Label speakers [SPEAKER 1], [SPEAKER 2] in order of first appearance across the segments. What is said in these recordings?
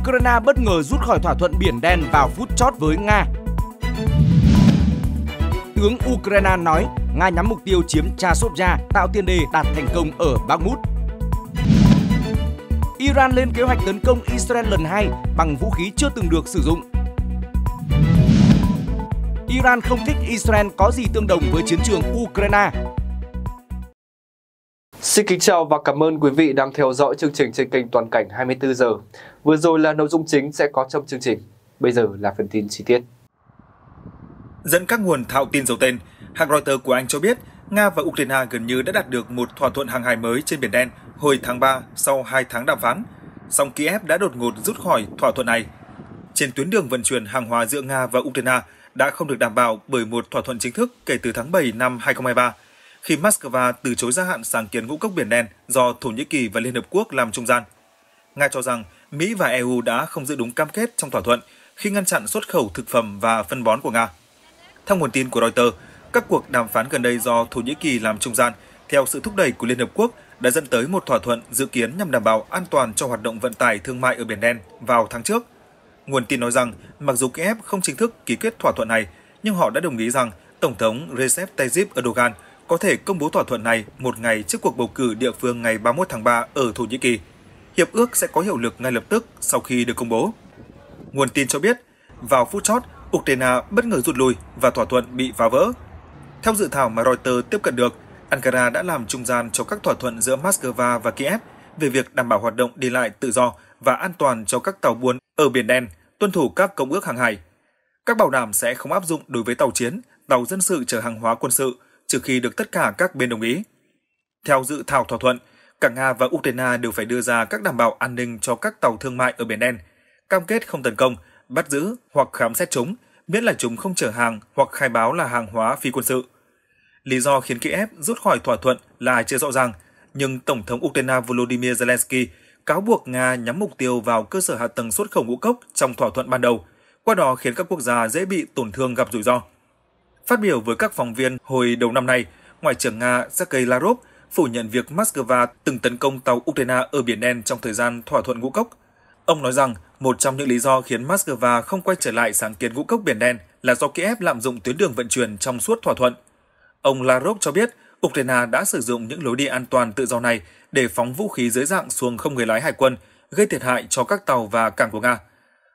[SPEAKER 1] Ukraine bất ngờ rút khỏi thỏa thuận Biển Đen vào phút chót với Nga. Tướng Ukraine nói Nga nhắm mục tiêu chiếm Chasovya tạo tiền đề đạt thành công ở Bakhmut. Iran lên kế hoạch tấn công Israel lần hai bằng vũ khí chưa từng được sử dụng. Iran không thích Israel có gì tương đồng với chiến trường Ukraine. Xin kính chào và cảm ơn quý vị đang theo dõi chương trình trên kênh Toàn cảnh 24 giờ. Vừa rồi là nội dung chính sẽ có trong chương trình. Bây giờ là phần tin chi tiết.
[SPEAKER 2] Dẫn các nguồn thạo tin dầu tên, hãng Reuters của Anh cho biết Nga và Ukraine gần như đã đạt được một thỏa thuận hàng hải mới trên Biển Đen hồi tháng 3 sau 2 tháng đàm phán. Song Kiev đã đột ngột rút khỏi thỏa thuận này. Trên tuyến đường vận chuyển hàng hóa giữa Nga và Ukraine đã không được đảm bảo bởi một thỏa thuận chính thức kể từ tháng 7 năm 2023 khi Moscow từ chối gia hạn sáng kiến ngũ cốc biển đen do Thổ Nhĩ Kỳ và Liên Hợp Quốc làm trung gian. Nga cho rằng Mỹ và EU đã không giữ đúng cam kết trong thỏa thuận khi ngăn chặn xuất khẩu thực phẩm và phân bón của Nga. Theo nguồn tin của Reuters, các cuộc đàm phán gần đây do Thổ Nhĩ Kỳ làm trung gian theo sự thúc đẩy của Liên Hợp Quốc đã dẫn tới một thỏa thuận dự kiến nhằm đảm bảo an toàn cho hoạt động vận tải thương mại ở Biển Đen vào tháng trước. Nguồn tin nói rằng, mặc dù Kiev không chính thức ký kết thỏa thuận này, nhưng họ đã đồng ý rằng Tổng thống Recep Tayyip Erdogan – có thể công bố thỏa thuận này một ngày trước cuộc bầu cử địa phương ngày 31 tháng 3 ở Thổ Nhĩ Kỳ. Hiệp ước sẽ có hiệu lực ngay lập tức sau khi được công bố. Nguồn tin cho biết, vào phút chót, Ukraine bất ngờ rút lui và thỏa thuận bị phá vỡ. Theo dự thảo mà Reuters tiếp cận được, Ankara đã làm trung gian cho các thỏa thuận giữa Moscow và Kiev về việc đảm bảo hoạt động đi lại tự do và an toàn cho các tàu buôn ở Biển Đen, tuân thủ các công ước hàng hải. Các bảo đảm sẽ không áp dụng đối với tàu chiến, tàu dân sự chở hàng hóa quân sự – trừ khi được tất cả các bên đồng ý. Theo dự thảo thỏa thuận, cả Nga và Ukraine đều phải đưa ra các đảm bảo an ninh cho các tàu thương mại ở Biển Đen, cam kết không tấn công, bắt giữ hoặc khám xét chúng, miễn là chúng không chở hàng hoặc khai báo là hàng hóa phi quân sự. Lý do khiến Kiev rút khỏi thỏa thuận là chưa rõ ràng, nhưng Tổng thống Ukraine Volodymyr Zelensky cáo buộc Nga nhắm mục tiêu vào cơ sở hạ tầng xuất khẩu ngũ cốc trong thỏa thuận ban đầu, qua đó khiến các quốc gia dễ bị tổn thương gặp rủi ro. Phát biểu với các phóng viên hồi đầu năm nay, Ngoại trưởng Nga Sergei Lavrov phủ nhận việc Moscow từng tấn công tàu Ukraine ở Biển Đen trong thời gian thỏa thuận ngũ cốc. Ông nói rằng một trong những lý do khiến Moscow không quay trở lại sáng kiến ngũ cốc Biển Đen là do Kiev lạm dụng tuyến đường vận chuyển trong suốt thỏa thuận. Ông Lavrov cho biết Ukraine đã sử dụng những lối đi an toàn tự do này để phóng vũ khí dưới dạng xuồng không người lái hải quân, gây thiệt hại cho các tàu và cảng của Nga.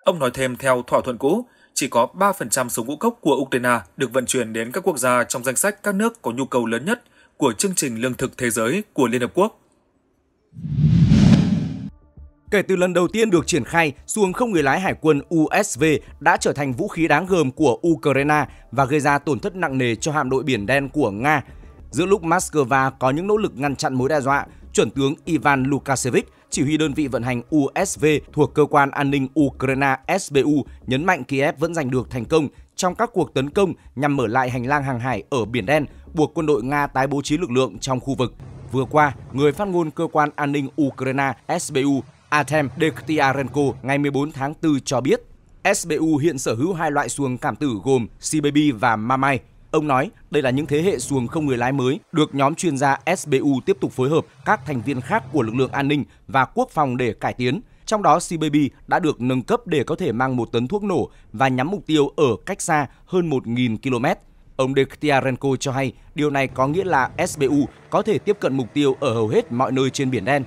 [SPEAKER 2] Ông nói thêm theo thỏa thuận cũ, chỉ có 3% số ngũ cốc của Ukraine được vận chuyển đến các quốc gia trong danh sách các nước có nhu cầu lớn nhất của chương trình lương thực thế giới của Liên Hợp Quốc.
[SPEAKER 1] Kể từ lần đầu tiên được triển khai, xuồng không người lái hải quân USV đã trở thành vũ khí đáng gờm của Ukraine và gây ra tổn thất nặng nề cho hạm đội biển đen của Nga. Giữa lúc Moscow có những nỗ lực ngăn chặn mối đe dọa, chuẩn tướng Ivan Lukashevich chỉ huy đơn vị vận hành USV thuộc cơ quan an ninh Ukraine SBU nhấn mạnh Kiev vẫn giành được thành công trong các cuộc tấn công nhằm mở lại hành lang hàng hải ở Biển Đen, buộc quân đội Nga tái bố trí lực lượng trong khu vực. Vừa qua, người phát ngôn cơ quan an ninh Ukraine SBU Artem Dekhtyarenko ngày 14 tháng 4 cho biết SBU hiện sở hữu hai loại xuồng cảm tử gồm Sibebi và Mamai Ông nói đây là những thế hệ xuồng không người lái mới được nhóm chuyên gia SBU tiếp tục phối hợp các thành viên khác của lực lượng an ninh và quốc phòng để cải tiến. Trong đó CBB đã được nâng cấp để có thể mang một tấn thuốc nổ và nhắm mục tiêu ở cách xa hơn 1.000 km. Ông Dekhtiarenko cho hay điều này có nghĩa là SBU có thể tiếp cận mục tiêu ở hầu hết mọi nơi trên Biển Đen.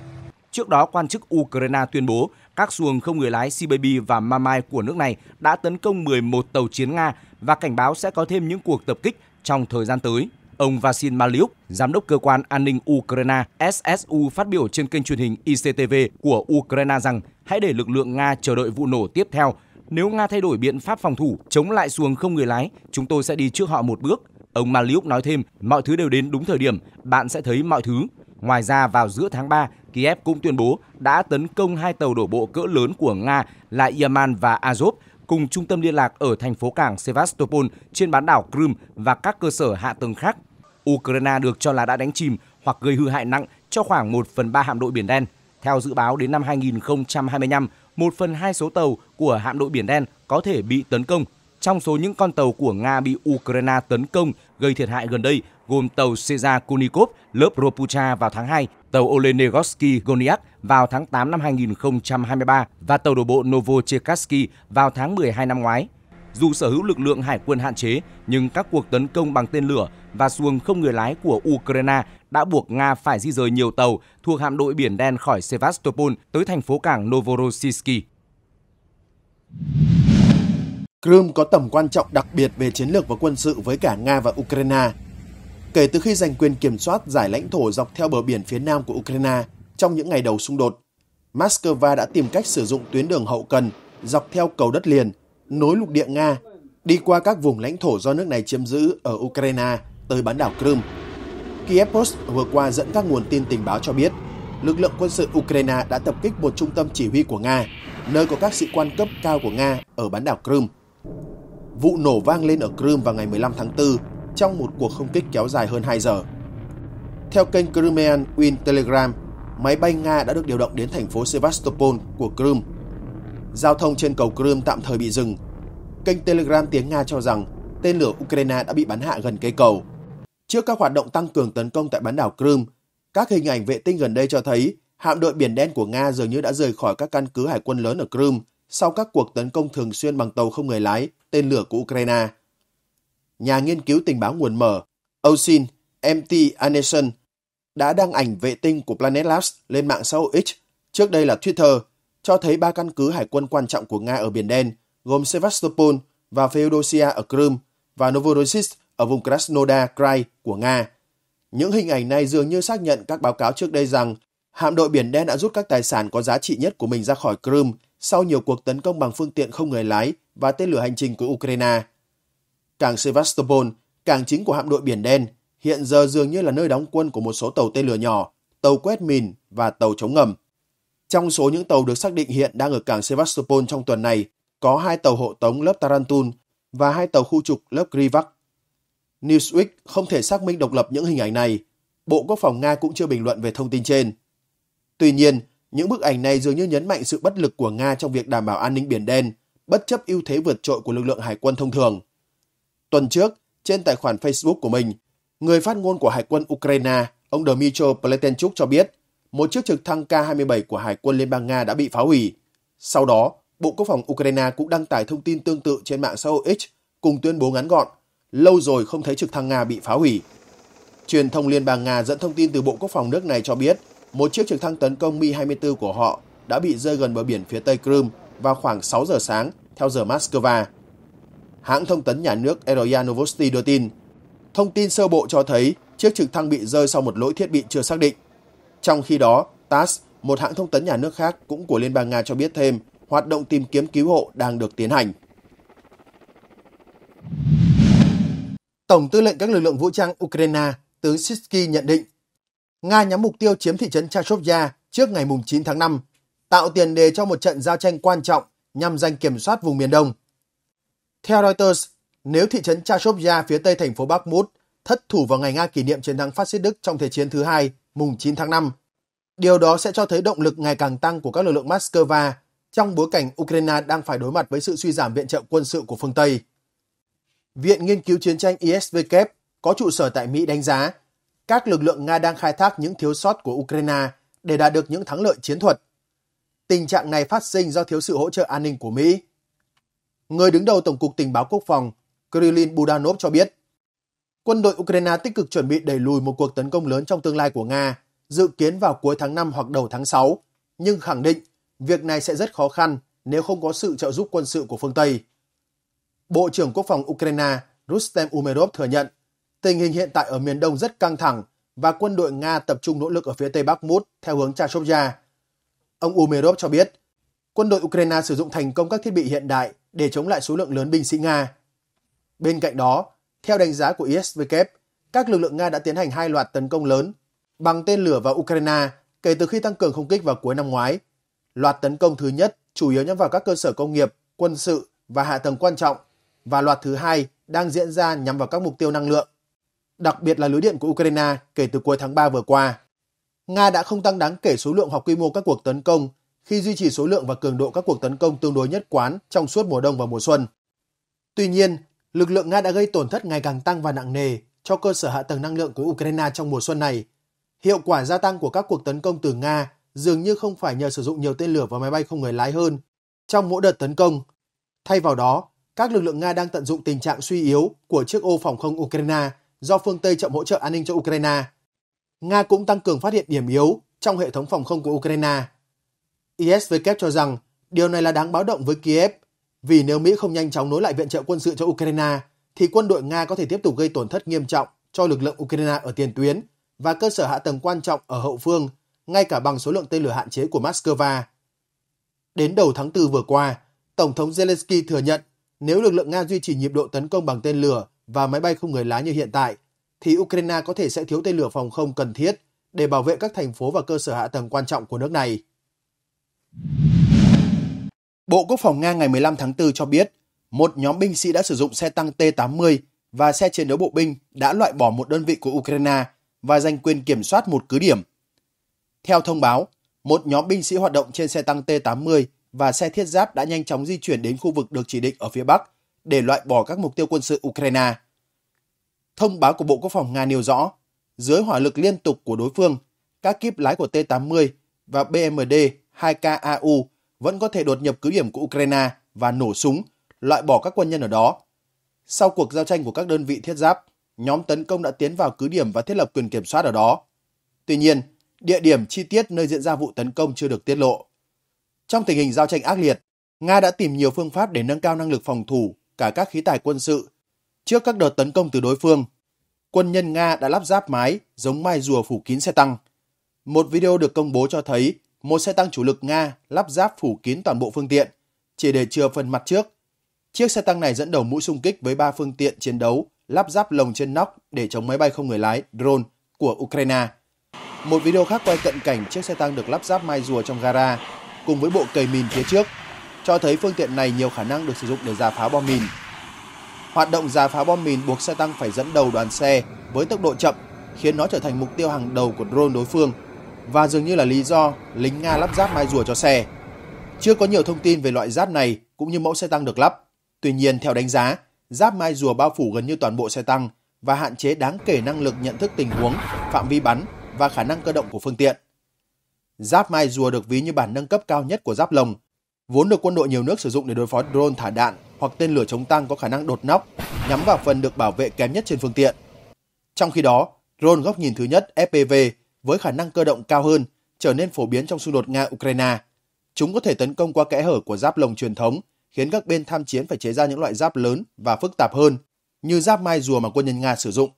[SPEAKER 1] Trước đó, quan chức Ukraine tuyên bố các xuồng không người lái CBB và Mamai của nước này đã tấn công 11 tàu chiến Nga và cảnh báo sẽ có thêm những cuộc tập kích trong thời gian tới. Ông Vasil Maliuk, giám đốc cơ quan an ninh Ukraine SSU phát biểu trên kênh truyền hình ICTV của Ukraine rằng hãy để lực lượng Nga chờ đợi vụ nổ tiếp theo. Nếu Nga thay đổi biện pháp phòng thủ, chống lại xuồng không người lái, chúng tôi sẽ đi trước họ một bước. Ông Maliuk nói thêm, mọi thứ đều đến đúng thời điểm, bạn sẽ thấy mọi thứ. Ngoài ra, vào giữa tháng 3, Kiev cũng tuyên bố đã tấn công hai tàu đổ bộ cỡ lớn của Nga là Yaman và Azov cùng trung tâm liên lạc ở thành phố cảng Sevastopol trên bán đảo Crimea và các cơ sở hạ tầng khác. Ukraine được cho là đã đánh chìm hoặc gây hư hại nặng cho khoảng 1 phần 3 hạm đội Biển Đen. Theo dự báo đến năm 2025, 1 phần 2 số tàu của hạm đội Biển Đen có thể bị tấn công. Trong số những con tàu của Nga bị Ukraine tấn công gây thiệt hại gần đây gồm tàu Caesar Kunikov lớp Ropucha vào tháng 2 tàu Olenegorsky Goniak vào tháng 8 năm 2023 và tàu đổ bộ Novocherkassky vào tháng 12 năm ngoái. Dù sở hữu lực lượng hải quân hạn chế, nhưng các cuộc tấn công bằng tên lửa và xuồng không người lái của Ukraine đã buộc Nga phải di rời nhiều tàu thuộc hạm đội Biển Đen khỏi Sevastopol tới thành
[SPEAKER 3] phố cảng Novorossiysk. Crimea có tầm quan trọng đặc biệt về chiến lược và quân sự với cả Nga và Ukraine kể từ khi giành quyền kiểm soát giải lãnh thổ dọc theo bờ biển phía nam của Ukraine trong những ngày đầu xung đột, Moscow đã tìm cách sử dụng tuyến đường hậu cần dọc theo cầu đất liền, nối lục địa Nga, đi qua các vùng lãnh thổ do nước này chiếm giữ ở Ukraine tới bán đảo Crimea. Kiev Post vừa qua dẫn các nguồn tin tình báo cho biết, lực lượng quân sự Ukraine đã tập kích một trung tâm chỉ huy của Nga, nơi có các sĩ quan cấp cao của Nga ở bán đảo Crimea. Vụ nổ vang lên ở Crimea vào ngày 15 tháng 4 trong một cuộc không kích kéo dài hơn 2 giờ. Theo kênh Crimean Win Telegram, máy bay Nga đã được điều động đến thành phố Sevastopol của Crimea. Giao thông trên cầu Crimea tạm thời bị dừng. Kênh Telegram tiếng Nga cho rằng tên lửa Ukraine đã bị bắn hạ gần cây cầu. Trước các hoạt động tăng cường tấn công tại bán đảo Crimea, các hình ảnh vệ tinh gần đây cho thấy hạm đội Biển Đen của Nga dường như đã rời khỏi các căn cứ hải quân lớn ở Crimea sau các cuộc tấn công thường xuyên bằng tàu không người lái, tên lửa của Ukraine nhà nghiên cứu tình báo nguồn mở Osin MT Anderson đã đăng ảnh vệ tinh của Planet Labs lên mạng xã hội X, trước đây là Twitter, cho thấy ba căn cứ hải quân quan trọng của Nga ở Biển Đen, gồm Sevastopol và Feodosia ở Crimea và Novorossiysk ở vùng Krasnodar Krai của Nga. Những hình ảnh này dường như xác nhận các báo cáo trước đây rằng hạm đội Biển Đen đã rút các tài sản có giá trị nhất của mình ra khỏi Crimea sau nhiều cuộc tấn công bằng phương tiện không người lái và tên lửa hành trình của Ukraine. Cảng Sevastopol, cảng chính của hạm đội Biển Đen, hiện giờ dường như là nơi đóng quân của một số tàu tên lửa nhỏ, tàu quét mìn và tàu chống ngầm. Trong số những tàu được xác định hiện đang ở cảng Sevastopol trong tuần này, có hai tàu hộ tống lớp Tarantul và hai tàu khu trục lớp Grivak. Newsweek không thể xác minh độc lập những hình ảnh này. Bộ Quốc phòng Nga cũng chưa bình luận về thông tin trên. Tuy nhiên, những bức ảnh này dường như nhấn mạnh sự bất lực của Nga trong việc đảm bảo an ninh biển đen, bất chấp ưu thế vượt trội của lực lượng hải quân thông thường. Tuần trước, trên tài khoản Facebook của mình, người phát ngôn của Hải quân Ukraine, ông Dmytro Pletenchuk cho biết, một chiếc trực thăng K-27 của Hải quân Liên bang Nga đã bị phá hủy. Sau đó, Bộ Quốc phòng Ukraine cũng đăng tải thông tin tương tự trên mạng xã hội X cùng tuyên bố ngắn gọn, lâu rồi không thấy trực thăng Nga bị phá hủy. Truyền thông Liên bang Nga dẫn thông tin từ Bộ Quốc phòng nước này cho biết, một chiếc trực thăng tấn công Mi-24 của họ đã bị rơi gần bờ biển phía tây Crimea vào khoảng 6 giờ sáng theo giờ Moscow hãng thông tấn nhà nước Eroya Novosti đưa tin. Thông tin sơ bộ cho thấy chiếc trực thăng bị rơi sau một lỗi thiết bị chưa xác định. Trong khi đó, TASS, một hãng thông tấn nhà nước khác cũng của Liên bang Nga cho biết thêm hoạt động tìm kiếm cứu hộ đang được tiến hành. Tổng tư lệnh các lực lượng vũ trang Ukraine, tướng Sitsky nhận định, Nga nhắm mục tiêu chiếm thị trấn Chashovya trước ngày 9 tháng 5, tạo tiền đề cho một trận giao tranh quan trọng nhằm giành kiểm soát vùng miền Đông. Theo Reuters, nếu thị trấn Chashovya phía tây thành phố Bakhmut thất thủ vào ngày Nga kỷ niệm chiến thắng phát xít Đức trong Thế chiến thứ hai, mùng 9 tháng 5, điều đó sẽ cho thấy động lực ngày càng tăng của các lực lượng Moscow trong bối cảnh Ukraine đang phải đối mặt với sự suy giảm viện trợ quân sự của phương Tây. Viện Nghiên cứu Chiến tranh ISVK có trụ sở tại Mỹ đánh giá các lực lượng Nga đang khai thác những thiếu sót của Ukraine để đạt được những thắng lợi chiến thuật. Tình trạng này phát sinh do thiếu sự hỗ trợ an ninh của Mỹ người đứng đầu Tổng cục Tình báo Quốc phòng Kirill Budanov cho biết, quân đội Ukraine tích cực chuẩn bị đẩy lùi một cuộc tấn công lớn trong tương lai của Nga, dự kiến vào cuối tháng 5 hoặc đầu tháng 6, nhưng khẳng định việc này sẽ rất khó khăn nếu không có sự trợ giúp quân sự của phương Tây. Bộ trưởng Quốc phòng Ukraine Rustem Umerov thừa nhận, tình hình hiện tại ở miền Đông rất căng thẳng và quân đội Nga tập trung nỗ lực ở phía Tây Bắc Mút theo hướng Chashovya. Ông Umerov cho biết, quân đội Ukraine sử dụng thành công các thiết bị hiện đại để chống lại số lượng lớn binh sĩ Nga. Bên cạnh đó, theo đánh giá của ISVK, các lực lượng Nga đã tiến hành hai loạt tấn công lớn bằng tên lửa vào Ukraine kể từ khi tăng cường không kích vào cuối năm ngoái. Loạt tấn công thứ nhất chủ yếu nhắm vào các cơ sở công nghiệp, quân sự và hạ tầng quan trọng, và loạt thứ hai đang diễn ra nhắm vào các mục tiêu năng lượng, đặc biệt là lưới điện của Ukraine kể từ cuối tháng 3 vừa qua. Nga đã không tăng đáng kể số lượng hoặc quy mô các cuộc tấn công khi duy trì số lượng và cường độ các cuộc tấn công tương đối nhất quán trong suốt mùa đông và mùa xuân. Tuy nhiên, lực lượng Nga đã gây tổn thất ngày càng tăng và nặng nề cho cơ sở hạ tầng năng lượng của Ukraine trong mùa xuân này. Hiệu quả gia tăng của các cuộc tấn công từ Nga dường như không phải nhờ sử dụng nhiều tên lửa và máy bay không người lái hơn trong mỗi đợt tấn công. Thay vào đó, các lực lượng Nga đang tận dụng tình trạng suy yếu của chiếc ô phòng không Ukraine do phương Tây chậm hỗ trợ an ninh cho Ukraine. Nga cũng tăng cường phát hiện điểm yếu trong hệ thống phòng không của Ukraine IsvK cho rằng điều này là đáng báo động với Kiev, vì nếu Mỹ không nhanh chóng nối lại viện trợ quân sự cho Ukraine, thì quân đội Nga có thể tiếp tục gây tổn thất nghiêm trọng cho lực lượng Ukraine ở tiền tuyến và cơ sở hạ tầng quan trọng ở hậu phương, ngay cả bằng số lượng tên lửa hạn chế của Moscow. Đến đầu tháng 4 vừa qua, Tổng thống Zelensky thừa nhận nếu lực lượng Nga duy trì nhịp độ tấn công bằng tên lửa và máy bay không người lái như hiện tại, thì Ukraine có thể sẽ thiếu tên lửa phòng không cần thiết để bảo vệ các thành phố và cơ sở hạ tầng quan trọng của nước này. Bộ Quốc phòng Nga ngày 15 tháng 4 cho biết, một nhóm binh sĩ đã sử dụng xe tăng T-80 và xe chiến đấu bộ binh đã loại bỏ một đơn vị của Ukraine và giành quyền kiểm soát một cứ điểm. Theo thông báo, một nhóm binh sĩ hoạt động trên xe tăng T-80 và xe thiết giáp đã nhanh chóng di chuyển đến khu vực được chỉ định ở phía Bắc để loại bỏ các mục tiêu quân sự Ukraine. Thông báo của Bộ Quốc phòng Nga nêu rõ, dưới hỏa lực liên tục của đối phương, các kíp lái của T-80 và BMD 2KAU vẫn có thể đột nhập cứ điểm của Ukraine và nổ súng, loại bỏ các quân nhân ở đó. Sau cuộc giao tranh của các đơn vị thiết giáp, nhóm tấn công đã tiến vào cứ điểm và thiết lập quyền kiểm soát ở đó. Tuy nhiên, địa điểm chi tiết nơi diễn ra vụ tấn công chưa được tiết lộ. Trong tình hình giao tranh ác liệt, Nga đã tìm nhiều phương pháp để nâng cao năng lực phòng thủ cả các khí tài quân sự. Trước các đợt tấn công từ đối phương, quân nhân Nga đã lắp ráp mái giống mai rùa phủ kín xe tăng. Một video được công bố cho thấy một xe tăng chủ lực Nga lắp ráp phủ kín toàn bộ phương tiện, chỉ để chừa phần mặt trước. Chiếc xe tăng này dẫn đầu mũi xung kích với ba phương tiện chiến đấu lắp ráp lồng trên nóc để chống máy bay không người lái drone của Ukraine. Một video khác quay cận cảnh chiếc xe tăng được lắp ráp mai rùa trong gara cùng với bộ cầy mìn phía trước, cho thấy phương tiện này nhiều khả năng được sử dụng để giả phá bom mìn. Hoạt động giả phá bom mìn buộc xe tăng phải dẫn đầu đoàn xe với tốc độ chậm, khiến nó trở thành mục tiêu hàng đầu của drone đối phương – và dường như là lý do lính Nga lắp ráp mai rùa cho xe. Chưa có nhiều thông tin về loại giáp này cũng như mẫu xe tăng được lắp. Tuy nhiên, theo đánh giá, giáp mai rùa bao phủ gần như toàn bộ xe tăng và hạn chế đáng kể năng lực nhận thức tình huống, phạm vi bắn và khả năng cơ động của phương tiện. Giáp mai rùa được ví như bản nâng cấp cao nhất của giáp lồng, vốn được quân đội nhiều nước sử dụng để đối phó drone thả đạn hoặc tên lửa chống tăng có khả năng đột nóc, nhắm vào phần được bảo vệ kém nhất trên phương tiện. Trong khi đó, drone góc nhìn thứ nhất FPV với khả năng cơ động cao hơn trở nên phổ biến trong xung đột Nga-Ukraine. Chúng có thể tấn công qua kẽ hở của giáp lồng truyền thống, khiến các bên tham chiến phải chế ra những loại giáp lớn và phức tạp hơn, như giáp mai rùa mà quân nhân Nga sử dụng.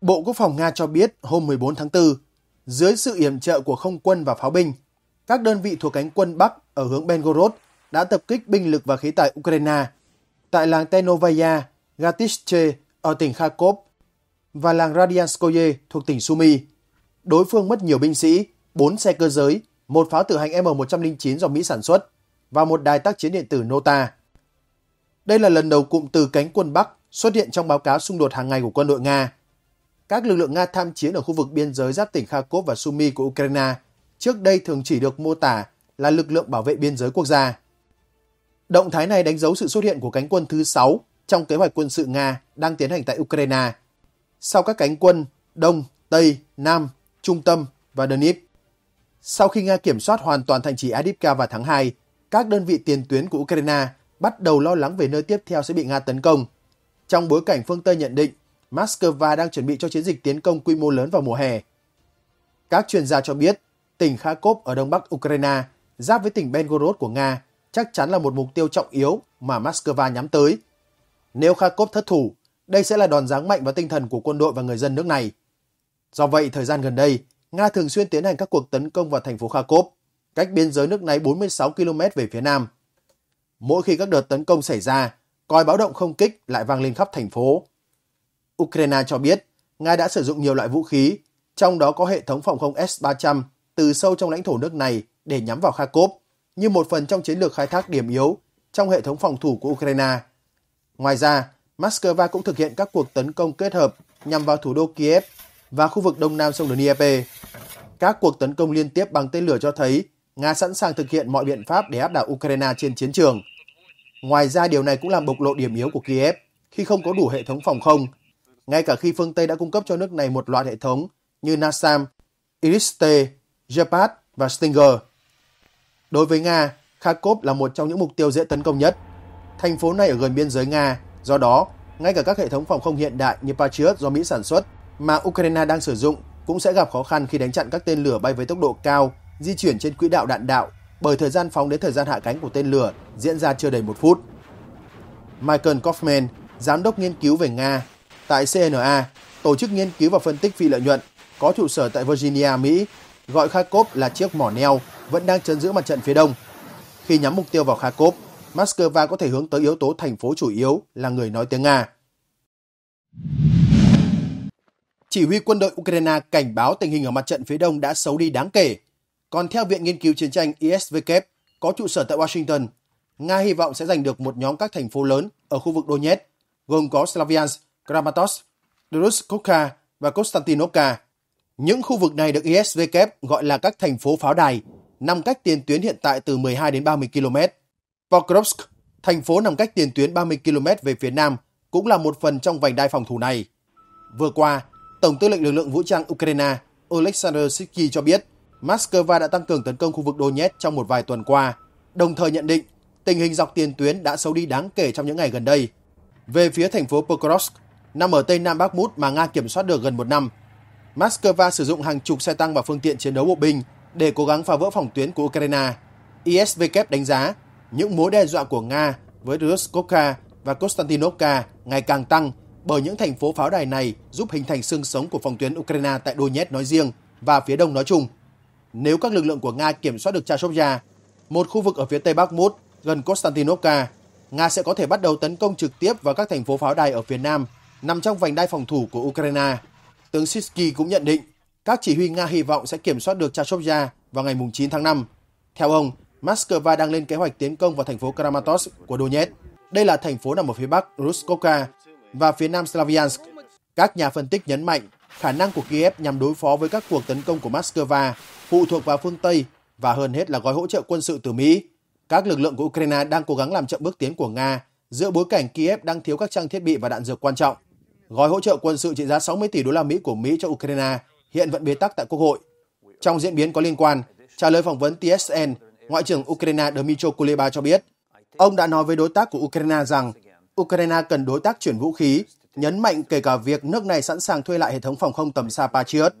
[SPEAKER 3] Bộ Quốc phòng Nga cho biết hôm 14 tháng 4, dưới sự yểm trợ của không quân và pháo binh, các đơn vị thuộc cánh quân Bắc ở hướng Belgorod đã tập kích binh lực và khí tài Ukraine. Tại làng Tenovaya, Gatishche ở tỉnh Kharkov, và làng Radianskoye thuộc tỉnh Sumy. Đối phương mất nhiều binh sĩ, 4 xe cơ giới, một pháo tự hành M109 do Mỹ sản xuất và một đài tác chiến điện tử Nota. Đây là lần đầu cụm từ cánh quân Bắc xuất hiện trong báo cáo xung đột hàng ngày của quân đội Nga. Các lực lượng Nga tham chiến ở khu vực biên giới giáp tỉnh Kharkov và Sumy của Ukraine trước đây thường chỉ được mô tả là lực lượng bảo vệ biên giới quốc gia. Động thái này đánh dấu sự xuất hiện của cánh quân thứ 6 trong kế hoạch quân sự Nga đang tiến hành tại Ukraine sau các cánh quân Đông, Tây, Nam, Trung tâm và Donetsk. Sau khi Nga kiểm soát hoàn toàn thành trì Adipka vào tháng 2, các đơn vị tiền tuyến của Ukraine bắt đầu lo lắng về nơi tiếp theo sẽ bị Nga tấn công. Trong bối cảnh phương Tây nhận định, Moscow đang chuẩn bị cho chiến dịch tiến công quy mô lớn vào mùa hè. Các chuyên gia cho biết, tỉnh Kharkov ở đông bắc Ukraine giáp với tỉnh Belgorod của Nga chắc chắn là một mục tiêu trọng yếu mà Moscow nhắm tới. Nếu Kharkov thất thủ, đây sẽ là đòn giáng mạnh vào tinh thần của quân đội và người dân nước này. Do vậy, thời gian gần đây, Nga thường xuyên tiến hành các cuộc tấn công vào thành phố Kharkov, cách biên giới nước này 46 km về phía nam. Mỗi khi các đợt tấn công xảy ra, còi báo động không kích lại vang lên khắp thành phố. Ukraine cho biết, Nga đã sử dụng nhiều loại vũ khí, trong đó có hệ thống phòng không S-300 từ sâu trong lãnh thổ nước này để nhắm vào Kharkov, như một phần trong chiến lược khai thác điểm yếu trong hệ thống phòng thủ của Ukraine. Ngoài ra, Moscow cũng thực hiện các cuộc tấn công kết hợp nhằm vào thủ đô Kiev và khu vực đông nam sông Dnieper. Các cuộc tấn công liên tiếp bằng tên lửa cho thấy Nga sẵn sàng thực hiện mọi biện pháp để áp đảo Ukraine trên chiến trường. Ngoài ra, điều này cũng làm bộc lộ điểm yếu của Kiev khi không có đủ hệ thống phòng không, ngay cả khi phương Tây đã cung cấp cho nước này một loạt hệ thống như NASAM, Iris-T, Gepard và Stinger. Đối với Nga, Kharkov là một trong những mục tiêu dễ tấn công nhất. Thành phố này ở gần biên giới Nga Do đó, ngay cả các hệ thống phòng không hiện đại như Patriot do Mỹ sản xuất mà Ukraine đang sử dụng cũng sẽ gặp khó khăn khi đánh chặn các tên lửa bay với tốc độ cao, di chuyển trên quỹ đạo đạn đạo bởi thời gian phóng đến thời gian hạ cánh của tên lửa diễn ra chưa đầy một phút. Michael Kaufman, giám đốc nghiên cứu về Nga tại CNA, tổ chức nghiên cứu và phân tích phi lợi nhuận có trụ sở tại Virginia, Mỹ, gọi Kharkov là chiếc mỏ neo vẫn đang chấn giữ mặt trận phía đông. Khi nhắm mục tiêu vào Kharkov, Moscow có thể hướng tới yếu tố thành phố chủ yếu là người nói tiếng Nga. Chỉ huy quân đội Ukraine cảnh báo tình hình ở mặt trận phía đông đã xấu đi đáng kể. Còn theo Viện Nghiên cứu Chiến tranh ISVK có trụ sở tại Washington, Nga hy vọng sẽ giành được một nhóm các thành phố lớn ở khu vực Donetsk, gồm có Slavyansk, Kramatorsk, Druzhkovka và Konstantinovka. Những khu vực này được ISVK gọi là các thành phố pháo đài, nằm cách tiền tuyến hiện tại từ 12 đến 30 km. Pokrovsk, thành phố nằm cách tiền tuyến 30 km về phía nam, cũng là một phần trong vành đai phòng thủ này. Vừa qua, Tổng tư lệnh lực lượng vũ trang Ukraine Oleksandr Sitki cho biết Moscow đã tăng cường tấn công khu vực Donetsk trong một vài tuần qua, đồng thời nhận định tình hình dọc tiền tuyến đã xấu đi đáng kể trong những ngày gần đây. Về phía thành phố Pokrovsk, nằm ở tây nam Bakhmut mà Nga kiểm soát được gần một năm, Moscow sử dụng hàng chục xe tăng và phương tiện chiến đấu bộ binh để cố gắng phá vỡ phòng tuyến của Ukraine. ISVK đánh giá những mối đe dọa của Nga với Ruskovka và Konstantinovka ngày càng tăng bởi những thành phố pháo đài này giúp hình thành xương sống của phòng tuyến Ukraine tại Donetsk nói riêng và phía đông nói chung. Nếu các lực lượng của Nga kiểm soát được Chashovya, một khu vực ở phía tây Bắc Mút gần Konstantinovka, Nga sẽ có thể bắt đầu tấn công trực tiếp vào các thành phố pháo đài ở phía nam, nằm trong vành đai phòng thủ của Ukraine. Tướng Sisky cũng nhận định các chỉ huy Nga hy vọng sẽ kiểm soát được Chashovya vào ngày 9 tháng 5. Theo ông, Moscow đang lên kế hoạch tiến công vào thành phố Kramatorsk của Donetsk. Đây là thành phố nằm ở phía bắc Ruskoka và phía nam Slaviansk. Các nhà phân tích nhấn mạnh khả năng của Kiev nhằm đối phó với các cuộc tấn công của Moscow phụ thuộc vào phương Tây và hơn hết là gói hỗ trợ quân sự từ Mỹ. Các lực lượng của Ukraine đang cố gắng làm chậm bước tiến của Nga giữa bối cảnh Kiev đang thiếu các trang thiết bị và đạn dược quan trọng. Gói hỗ trợ quân sự trị giá 60 tỷ đô la Mỹ của Mỹ cho Ukraine hiện vẫn bế tắc tại Quốc hội. Trong diễn biến có liên quan, trả lời phỏng vấn TSN, Ngoại trưởng Ukraine Dmytro Kuleba cho biết, ông đã nói với đối tác của Ukraine rằng Ukraine cần đối tác chuyển vũ khí, nhấn mạnh kể cả việc nước này sẵn sàng thuê lại hệ thống phòng không tầm xa Patriot.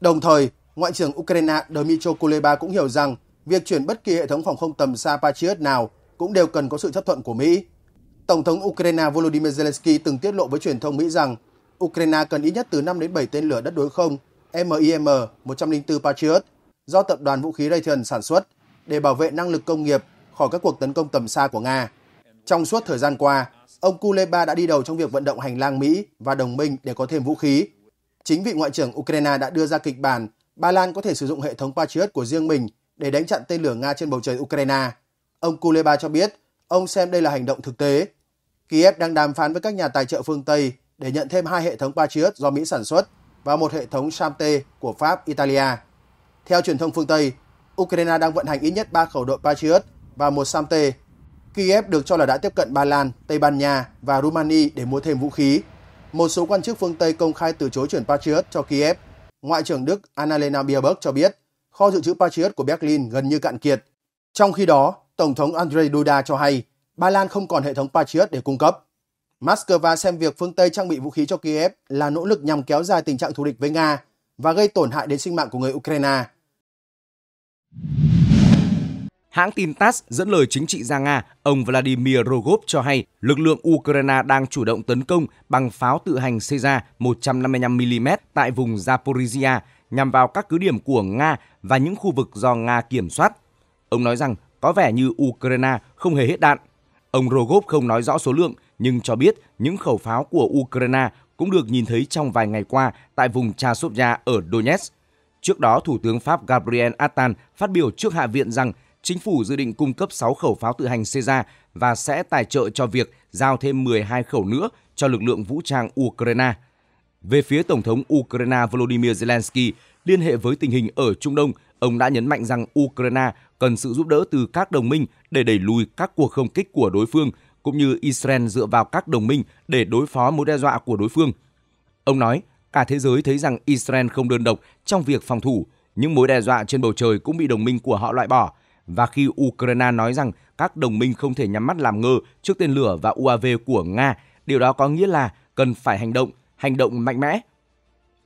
[SPEAKER 3] Đồng thời, Ngoại trưởng Ukraine Dmytro Kuleba cũng hiểu rằng việc chuyển bất kỳ hệ thống phòng không tầm xa Patriot nào cũng đều cần có sự chấp thuận của Mỹ. Tổng thống Ukraine Volodymyr Zelensky từng tiết lộ với truyền thông Mỹ rằng Ukraine cần ít nhất từ 5 đến 7 tên lửa đất đối không MIM-104 Patriot do tập đoàn vũ khí Raytheon sản xuất để bảo vệ năng lực công nghiệp khỏi các cuộc tấn công tầm xa của Nga. Trong suốt thời gian qua, ông Kuleba đã đi đầu trong việc vận động hành lang Mỹ và đồng minh để có thêm vũ khí. Chính vị Ngoại trưởng Ukraine đã đưa ra kịch bản Ba Lan có thể sử dụng hệ thống Patriot của riêng mình để đánh chặn tên lửa Nga trên bầu trời Ukraine. Ông Kuleba cho biết, ông xem đây là hành động thực tế. Kiev đang đàm phán với các nhà tài trợ phương Tây để nhận thêm hai hệ thống Patriot do Mỹ sản xuất và một hệ thống Samte của Pháp, Italia. Theo truyền thông phương Tây, Ukraine đang vận hành ít nhất 3 khẩu đội Patriot và một Samte. Kiev được cho là đã tiếp cận Ba Lan, Tây Ban Nha và Romania để mua thêm vũ khí. Một số quan chức phương Tây công khai từ chối chuyển Patriot cho Kiev. Ngoại trưởng Đức Annalena Baerbock cho biết kho dự trữ Patriot của Berlin gần như cạn kiệt. Trong khi đó, Tổng thống Andrzej Duda cho hay Ba Lan không còn hệ thống Patriot để cung cấp. Moscow xem việc phương Tây trang bị vũ khí cho Kiev là nỗ lực nhằm kéo dài tình trạng thù địch với Nga và gây tổn hại đến sinh mạng của người Ukraine.
[SPEAKER 1] Hãng tin TASS dẫn lời chính trị gia Nga, ông Vladimir Rogov cho hay lực lượng Ukraine đang chủ động tấn công bằng pháo tự hành Caesar 155mm tại vùng Zaporizhia nhằm vào các cứ điểm của Nga và những khu vực do Nga kiểm soát. Ông nói rằng có vẻ như Ukraine không hề hết đạn. Ông Rogov không nói rõ số lượng nhưng cho biết những khẩu pháo của Ukraine cũng được nhìn thấy trong vài ngày qua tại vùng Chasovia ở Donetsk. Trước đó, Thủ tướng Pháp Gabriel Attal phát biểu trước Hạ viện rằng chính phủ dự định cung cấp 6 khẩu pháo tự hành Caesar và sẽ tài trợ cho việc giao thêm 12 khẩu nữa cho lực lượng vũ trang Ukraine. Về phía Tổng thống Ukraine Volodymyr Zelensky, liên hệ với tình hình ở Trung Đông, ông đã nhấn mạnh rằng Ukraine cần sự giúp đỡ từ các đồng minh để đẩy lùi các cuộc không kích của đối phương, cũng như Israel dựa vào các đồng minh để đối phó mối đe dọa của đối phương. Ông nói, cả thế giới thấy rằng Israel không đơn độc trong việc phòng thủ, những mối đe dọa trên bầu trời cũng bị đồng minh của họ loại bỏ. Và khi Ukraine nói rằng các đồng minh không thể nhắm mắt làm ngơ trước tên lửa và UAV của Nga, điều đó có nghĩa là cần phải hành động, hành động mạnh mẽ.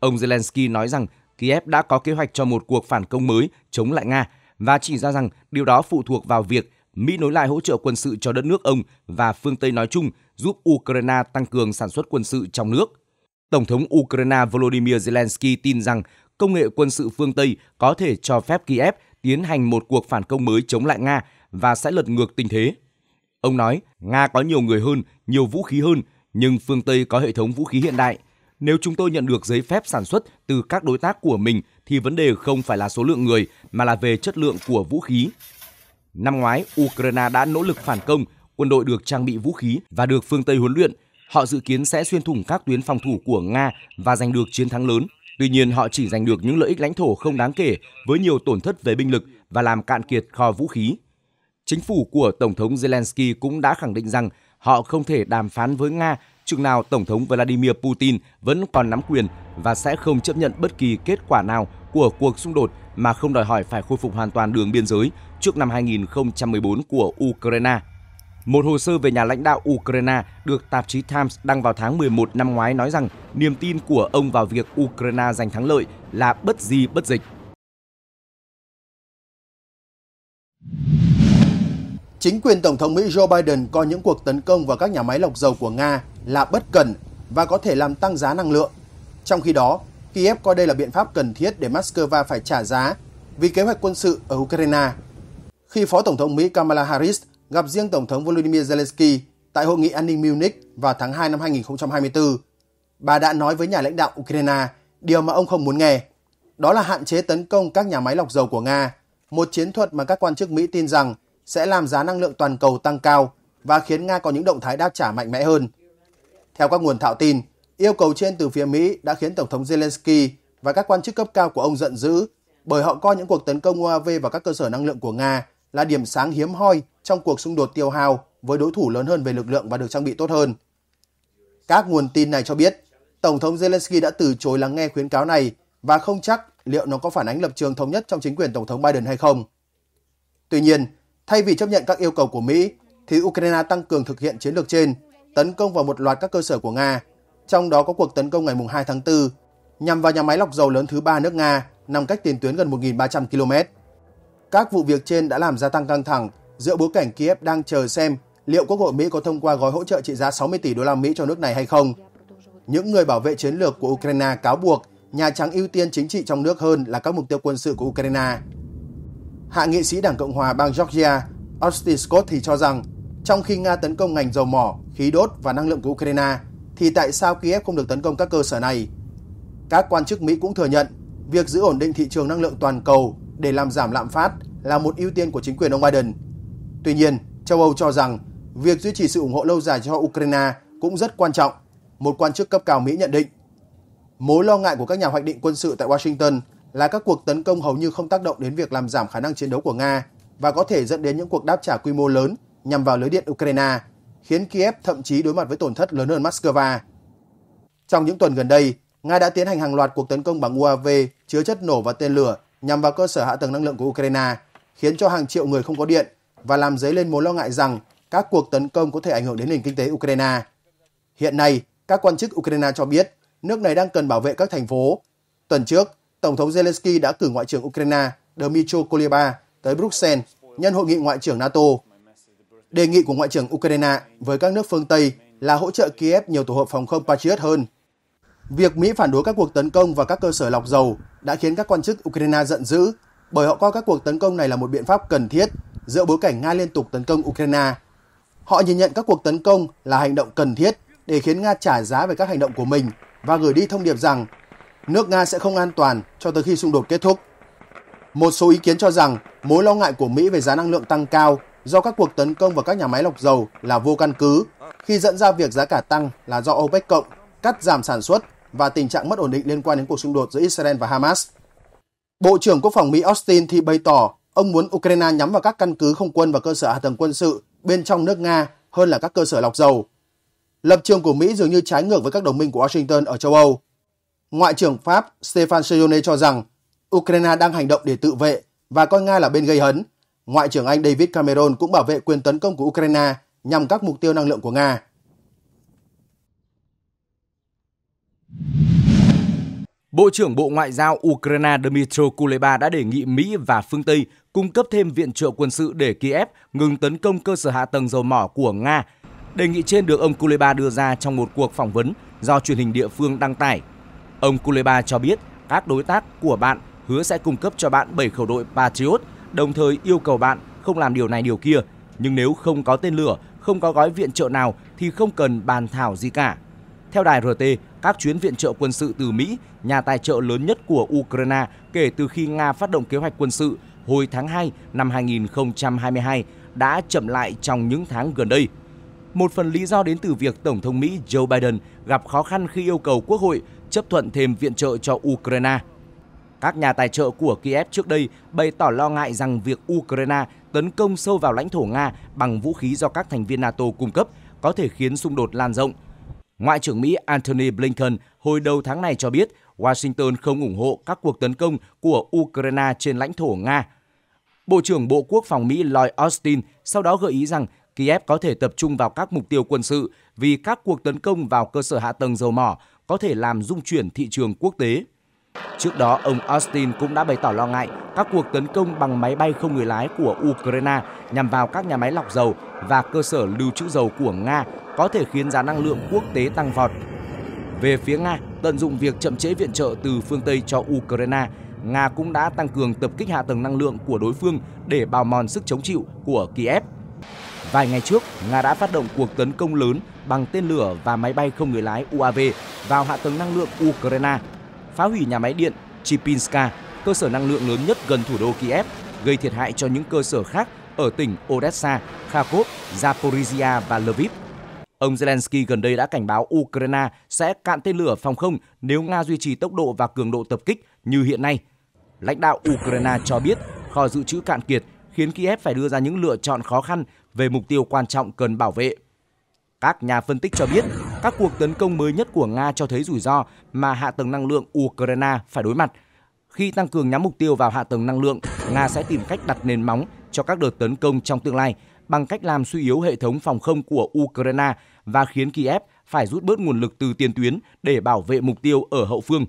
[SPEAKER 1] Ông Zelensky nói rằng Kiev đã có kế hoạch cho một cuộc phản công mới chống lại Nga và chỉ ra rằng điều đó phụ thuộc vào việc Mỹ nối lại hỗ trợ quân sự cho đất nước ông và phương Tây nói chung giúp Ukraine tăng cường sản xuất quân sự trong nước. Tổng thống Ukraine Volodymyr Zelensky tin rằng công nghệ quân sự phương Tây có thể cho phép Kiev tiến hành một cuộc phản công mới chống lại Nga và sẽ lật ngược tình thế. Ông nói, Nga có nhiều người hơn, nhiều vũ khí hơn, nhưng phương Tây có hệ thống vũ khí hiện đại. Nếu chúng tôi nhận được giấy phép sản xuất từ các đối tác của mình thì vấn đề không phải là số lượng người mà là về chất lượng của vũ khí. Năm ngoái, Ukraine đã nỗ lực phản công, quân đội được trang bị vũ khí và được phương Tây huấn luyện, họ dự kiến sẽ xuyên thủng các tuyến phòng thủ của Nga và giành được chiến thắng lớn. Tuy nhiên, họ chỉ giành được những lợi ích lãnh thổ không đáng kể với nhiều tổn thất về binh lực và làm cạn kiệt kho vũ khí. Chính phủ của Tổng thống Zelensky cũng đã khẳng định rằng họ không thể đàm phán với Nga chừng nào Tổng thống Vladimir Putin vẫn còn nắm quyền và sẽ không chấp nhận bất kỳ kết quả nào của cuộc xung đột mà không đòi hỏi phải khôi phục hoàn toàn đường biên giới trước năm 2014 của Ukraine. Một hồ sơ về nhà lãnh đạo Ukraine được tạp chí Times đăng vào tháng 11 năm ngoái nói rằng niềm tin của ông vào việc Ukraine giành thắng lợi là bất di bất dịch.
[SPEAKER 3] Chính quyền Tổng thống Mỹ Joe Biden coi những cuộc tấn công vào các nhà máy lọc dầu của Nga là bất cần và có thể làm tăng giá năng lượng. Trong khi đó, Kiev coi đây là biện pháp cần thiết để Moscow phải trả giá vì kế hoạch quân sự ở Ukraine. Khi Phó Tổng thống Mỹ Kamala Harris gặp riêng Tổng thống Volodymyr Zelensky tại Hội nghị An ninh Munich vào tháng 2 năm 2024. Bà đã nói với nhà lãnh đạo Ukraine điều mà ông không muốn nghe, đó là hạn chế tấn công các nhà máy lọc dầu của Nga, một chiến thuật mà các quan chức Mỹ tin rằng sẽ làm giá năng lượng toàn cầu tăng cao và khiến Nga có những động thái đáp trả mạnh mẽ hơn. Theo các nguồn thạo tin, yêu cầu trên từ phía Mỹ đã khiến Tổng thống Zelensky và các quan chức cấp cao của ông giận dữ bởi họ coi những cuộc tấn công UAV vào các cơ sở năng lượng của Nga là điểm sáng hiếm hoi trong cuộc xung đột tiêu hao với đối thủ lớn hơn về lực lượng và được trang bị tốt hơn. Các nguồn tin này cho biết, Tổng thống Zelensky đã từ chối lắng nghe khuyến cáo này và không chắc liệu nó có phản ánh lập trường thống nhất trong chính quyền Tổng thống Biden hay không. Tuy nhiên, thay vì chấp nhận các yêu cầu của Mỹ, thì Ukraine tăng cường thực hiện chiến lược trên, tấn công vào một loạt các cơ sở của Nga, trong đó có cuộc tấn công ngày 2 tháng 4 nhằm vào nhà máy lọc dầu lớn thứ ba nước Nga nằm cách tiền tuyến gần 1.300 km. Các vụ việc trên đã làm gia tăng căng thẳng giữa bối cảnh Kiev đang chờ xem liệu Quốc hội Mỹ có thông qua gói hỗ trợ trị giá 60 tỷ đô la Mỹ cho nước này hay không. Những người bảo vệ chiến lược của Ukraine cáo buộc Nhà Trắng ưu tiên chính trị trong nước hơn là các mục tiêu quân sự của Ukraine. Hạ nghị sĩ Đảng Cộng hòa bang Georgia Austin Scott thì cho rằng trong khi Nga tấn công ngành dầu mỏ, khí đốt và năng lượng của Ukraine, thì tại sao Kiev không được tấn công các cơ sở này? Các quan chức Mỹ cũng thừa nhận việc giữ ổn định thị trường năng lượng toàn cầu để làm giảm lạm phát là một ưu tiên của chính quyền ông Biden. Tuy nhiên, châu Âu cho rằng việc duy trì sự ủng hộ lâu dài cho Ukraine cũng rất quan trọng, một quan chức cấp cao Mỹ nhận định. Mối lo ngại của các nhà hoạch định quân sự tại Washington là các cuộc tấn công hầu như không tác động đến việc làm giảm khả năng chiến đấu của Nga và có thể dẫn đến những cuộc đáp trả quy mô lớn nhằm vào lưới điện Ukraine, khiến Kiev thậm chí đối mặt với tổn thất lớn hơn Moscow. Trong những tuần gần đây, Nga đã tiến hành hàng loạt cuộc tấn công bằng UAV chứa chất nổ và tên lửa nhằm vào cơ sở hạ tầng năng lượng của Ukraine, khiến cho hàng triệu người không có điện và làm dấy lên mối lo ngại rằng các cuộc tấn công có thể ảnh hưởng đến nền kinh tế Ukraine. Hiện nay, các quan chức Ukraine cho biết nước này đang cần bảo vệ các thành phố. Tuần trước, Tổng thống Zelensky đã cử Ngoại trưởng Ukraine Dmytro Kuleba tới Bruxelles nhân hội nghị Ngoại trưởng NATO. Đề nghị của Ngoại trưởng Ukraine với các nước phương Tây là hỗ trợ Kiev nhiều tổ hợp phòng không Patriot hơn Việc Mỹ phản đối các cuộc tấn công vào các cơ sở lọc dầu đã khiến các quan chức Ukraine giận dữ bởi họ coi các cuộc tấn công này là một biện pháp cần thiết giữa bối cảnh Nga liên tục tấn công Ukraine. Họ nhìn nhận các cuộc tấn công là hành động cần thiết để khiến Nga trả giá về các hành động của mình và gửi đi thông điệp rằng nước Nga sẽ không an toàn cho tới khi xung đột kết thúc. Một số ý kiến cho rằng mối lo ngại của Mỹ về giá năng lượng tăng cao do các cuộc tấn công vào các nhà máy lọc dầu là vô căn cứ khi dẫn ra việc giá cả tăng là do OPEC cộng cắt giảm sản xuất và tình trạng mất ổn định liên quan đến cuộc xung đột giữa Israel và Hamas. Bộ trưởng Quốc phòng Mỹ Austin thì bày tỏ ông muốn Ukraine nhắm vào các căn cứ không quân và cơ sở hạ tầng quân sự bên trong nước Nga hơn là các cơ sở lọc dầu. Lập trường của Mỹ dường như trái ngược với các đồng minh của Washington ở châu Âu. Ngoại trưởng Pháp Stéphane Sejourné cho rằng Ukraine đang hành động để tự vệ và coi Nga là bên gây hấn. Ngoại trưởng Anh David Cameron cũng bảo vệ quyền tấn công của Ukraine nhằm các mục tiêu năng lượng của Nga.
[SPEAKER 1] Bộ trưởng Bộ Ngoại giao Ukraine Dmytro Kuleba đã đề nghị Mỹ và phương Tây cung cấp thêm viện trợ quân sự để Kiev ngừng tấn công cơ sở hạ tầng dầu mỏ của Nga. Đề nghị trên được ông Kuleba đưa ra trong một cuộc phỏng vấn do truyền hình địa phương đăng tải. Ông Kuleba cho biết các đối tác của bạn hứa sẽ cung cấp cho bạn 7 khẩu đội Patriot, đồng thời yêu cầu bạn không làm điều này điều kia. Nhưng nếu không có tên lửa, không có gói viện trợ nào thì không cần bàn thảo gì cả. Theo đài RT, các chuyến viện trợ quân sự từ Mỹ, nhà tài trợ lớn nhất của Ukraine kể từ khi Nga phát động kế hoạch quân sự hồi tháng 2 năm 2022 đã chậm lại trong những tháng gần đây. Một phần lý do đến từ việc Tổng thống Mỹ Joe Biden gặp khó khăn khi yêu cầu Quốc hội chấp thuận thêm viện trợ cho Ukraine. Các nhà tài trợ của Kiev trước đây bày tỏ lo ngại rằng việc Ukraine tấn công sâu vào lãnh thổ Nga bằng vũ khí do các thành viên NATO cung cấp có thể khiến xung đột lan rộng Ngoại trưởng Mỹ Antony Blinken hồi đầu tháng này cho biết Washington không ủng hộ các cuộc tấn công của Ukraine trên lãnh thổ Nga. Bộ trưởng Bộ Quốc phòng Mỹ Lloyd Austin sau đó gợi ý rằng Kiev có thể tập trung vào các mục tiêu quân sự vì các cuộc tấn công vào cơ sở hạ tầng dầu mỏ có thể làm rung chuyển thị trường quốc tế. Trước đó, ông Austin cũng đã bày tỏ lo ngại các cuộc tấn công bằng máy bay không người lái của Ukraine nhằm vào các nhà máy lọc dầu và cơ sở lưu trữ dầu của Nga có thể khiến giá năng lượng quốc tế tăng vọt. Về phía Nga, tận dụng việc chậm chế viện trợ từ phương Tây cho Ukraine, Nga cũng đã tăng cường tập kích hạ tầng năng lượng của đối phương để bào mòn sức chống chịu của Kiev. Vài ngày trước, Nga đã phát động cuộc tấn công lớn bằng tên lửa và máy bay không người lái UAV vào hạ tầng năng lượng Ukraine, phá hủy nhà máy điện Chipinska, cơ sở năng lượng lớn nhất gần thủ đô Kiev, gây thiệt hại cho những cơ sở khác ở tỉnh Odessa, Kharkov, Zaporizhia và Lviv. Ông Zelensky gần đây đã cảnh báo Ukraine sẽ cạn tên lửa phòng không nếu Nga duy trì tốc độ và cường độ tập kích như hiện nay. Lãnh đạo Ukraine cho biết kho dự trữ cạn kiệt khiến Kiev phải đưa ra những lựa chọn khó khăn về mục tiêu quan trọng cần bảo vệ. Các nhà phân tích cho biết các cuộc tấn công mới nhất của Nga cho thấy rủi ro mà hạ tầng năng lượng Ukraine phải đối mặt. Khi tăng cường nhắm mục tiêu vào hạ tầng năng lượng, Nga sẽ tìm cách đặt nền móng cho các đợt tấn công trong tương lai bằng cách làm suy yếu hệ thống phòng không của Ukraine và khiến Kiev phải rút bớt nguồn lực từ tiền tuyến để bảo vệ mục tiêu ở hậu phương.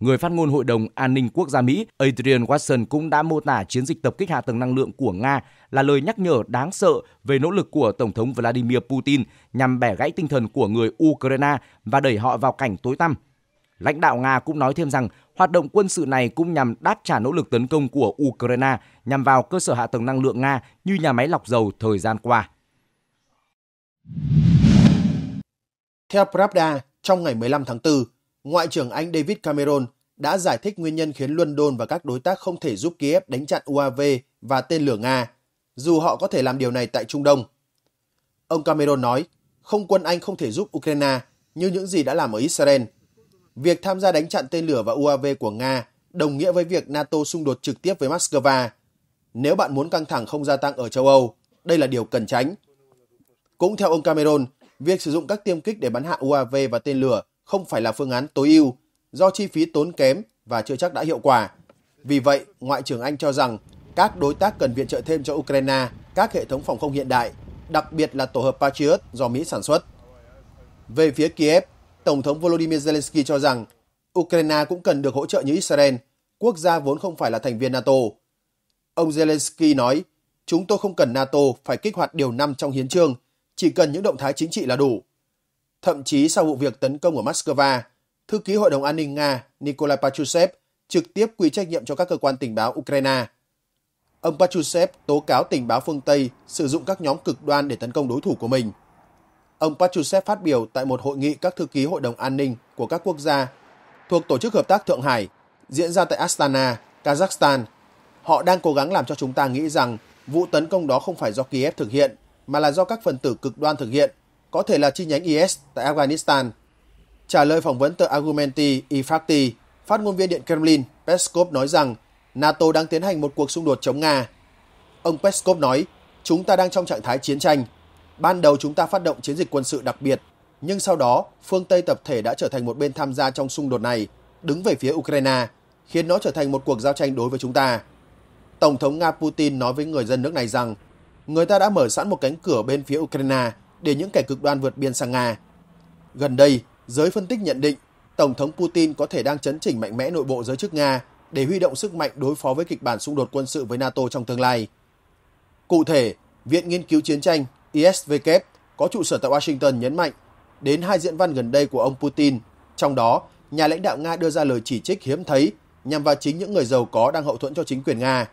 [SPEAKER 1] Người phát ngôn Hội đồng An ninh Quốc gia Mỹ Adrian Watson cũng đã mô tả chiến dịch tập kích hạ tầng năng lượng của Nga là lời nhắc nhở đáng sợ về nỗ lực của Tổng thống Vladimir Putin nhằm bẻ gãy tinh thần của người Ukraine và đẩy họ vào cảnh tối tăm. Lãnh đạo Nga cũng nói thêm rằng hoạt động quân sự này cũng nhằm đáp trả nỗ lực tấn công của Ukraine nhằm vào cơ sở hạ tầng năng lượng Nga như nhà máy lọc dầu thời gian qua.
[SPEAKER 3] Theo Pravda, trong ngày 15 tháng 4, Ngoại trưởng Anh David Cameron đã giải thích nguyên nhân khiến London và các đối tác không thể giúp Kiev đánh chặn UAV và tên lửa Nga, dù họ có thể làm điều này tại Trung Đông. Ông Cameron nói, không quân Anh không thể giúp Ukraine như những gì đã làm ở Israel. Việc tham gia đánh chặn tên lửa và UAV của Nga đồng nghĩa với việc NATO xung đột trực tiếp với Moscow. Nếu bạn muốn căng thẳng không gia tăng ở châu Âu, đây là điều cần tránh. Cũng theo ông Cameron, Việc sử dụng các tiêm kích để bắn hạ UAV và tên lửa không phải là phương án tối ưu do chi phí tốn kém và chưa chắc đã hiệu quả. Vì vậy, Ngoại trưởng Anh cho rằng các đối tác cần viện trợ thêm cho Ukraine các hệ thống phòng không hiện đại, đặc biệt là tổ hợp Patriot do Mỹ sản xuất. Về phía Kiev, Tổng thống Volodymyr Zelensky cho rằng Ukraine cũng cần được hỗ trợ như Israel, quốc gia vốn không phải là thành viên NATO. Ông Zelensky nói, chúng tôi không cần NATO phải kích hoạt điều 5 trong hiến trương – chỉ cần những động thái chính trị là đủ. Thậm chí sau vụ việc tấn công ở Moscow, thư ký Hội đồng An ninh Nga Nikolai Patrushev trực tiếp quy trách nhiệm cho các cơ quan tình báo Ukraine. Ông Patrushev tố cáo tình báo phương Tây sử dụng các nhóm cực đoan để tấn công đối thủ của mình. Ông Patrushev phát biểu tại một hội nghị các thư ký Hội đồng An ninh của các quốc gia thuộc Tổ chức Hợp tác Thượng Hải diễn ra tại Astana, Kazakhstan. Họ đang cố gắng làm cho chúng ta nghĩ rằng vụ tấn công đó không phải do Kiev thực hiện mà là do các phần tử cực đoan thực hiện, có thể là chi nhánh IS tại Afghanistan. Trả lời phỏng vấn tờ Argumenti Ifakti, phát ngôn viên Điện Kremlin Peskov nói rằng NATO đang tiến hành một cuộc xung đột chống Nga. Ông Peskov nói, chúng ta đang trong trạng thái chiến tranh. Ban đầu chúng ta phát động chiến dịch quân sự đặc biệt, nhưng sau đó phương Tây tập thể đã trở thành một bên tham gia trong xung đột này, đứng về phía Ukraine, khiến nó trở thành một cuộc giao tranh đối với chúng ta. Tổng thống Nga Putin nói với người dân nước này rằng người ta đã mở sẵn một cánh cửa bên phía Ukraine để những kẻ cực đoan vượt biên sang Nga. Gần đây, giới phân tích nhận định Tổng thống Putin có thể đang chấn chỉnh mạnh mẽ nội bộ giới chức Nga để huy động sức mạnh đối phó với kịch bản xung đột quân sự với NATO trong tương lai. Cụ thể, Viện Nghiên cứu Chiến tranh ISVK có trụ sở tại Washington nhấn mạnh đến hai diễn văn gần đây của ông Putin, trong đó nhà lãnh đạo Nga đưa ra lời chỉ trích hiếm thấy nhằm vào chính những người giàu có đang hậu thuẫn cho chính quyền Nga.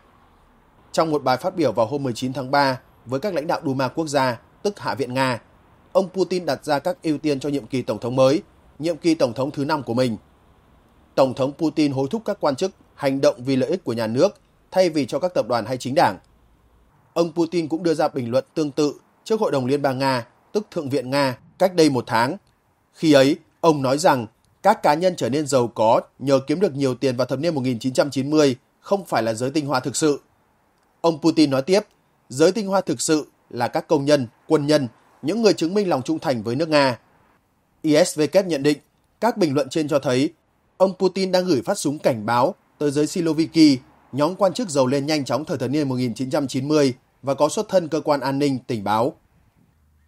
[SPEAKER 3] Trong một bài phát biểu vào hôm 19 tháng 3 với các lãnh đạo Duma quốc gia, tức Hạ viện Nga, ông Putin đặt ra các ưu tiên cho nhiệm kỳ tổng thống mới, nhiệm kỳ tổng thống thứ năm của mình. Tổng thống Putin hối thúc các quan chức hành động vì lợi ích của nhà nước thay vì cho các tập đoàn hay chính đảng. Ông Putin cũng đưa ra bình luận tương tự trước Hội đồng Liên bang Nga, tức Thượng viện Nga, cách đây một tháng. Khi ấy, ông nói rằng các cá nhân trở nên giàu có nhờ kiếm được nhiều tiền vào thập niên 1990 không phải là giới tinh hoa thực sự. Ông Putin nói tiếp, giới tinh hoa thực sự là các công nhân, quân nhân, những người chứng minh lòng trung thành với nước Nga. ISVK nhận định, các bình luận trên cho thấy ông Putin đang gửi phát súng cảnh báo tới giới Siloviki, nhóm quan chức giàu lên nhanh chóng thời thập niên 1990 và có xuất thân cơ quan an ninh tình báo.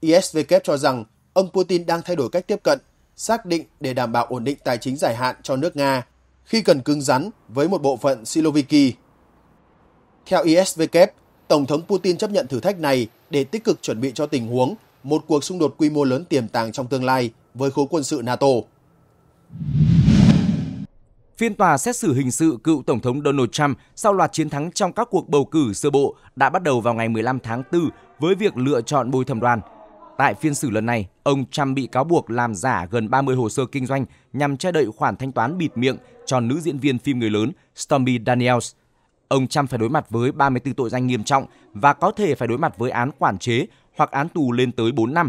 [SPEAKER 3] ISVK cho rằng ông Putin đang thay đổi cách tiếp cận, xác định để đảm bảo ổn định tài chính dài hạn cho nước Nga khi cần cứng rắn với một bộ phận Siloviki. Theo ISVK, Tổng thống Putin chấp nhận thử thách này để tích cực chuẩn bị cho tình huống một cuộc xung đột quy mô lớn tiềm tàng trong tương lai với khối quân sự NATO.
[SPEAKER 1] Phiên tòa xét xử hình sự cựu Tổng thống Donald Trump sau loạt chiến thắng trong các cuộc bầu cử sơ bộ đã bắt đầu vào ngày 15 tháng 4 với việc lựa chọn bồi thẩm đoàn. Tại phiên xử lần này, ông Trump bị cáo buộc làm giả gần 30 hồ sơ kinh doanh nhằm che đậy khoản thanh toán bịt miệng cho nữ diễn viên phim người lớn Stormy Daniels – Ông Trump phải đối mặt với 34 tội danh nghiêm trọng và có thể phải đối mặt với án quản chế hoặc án tù lên tới 4 năm.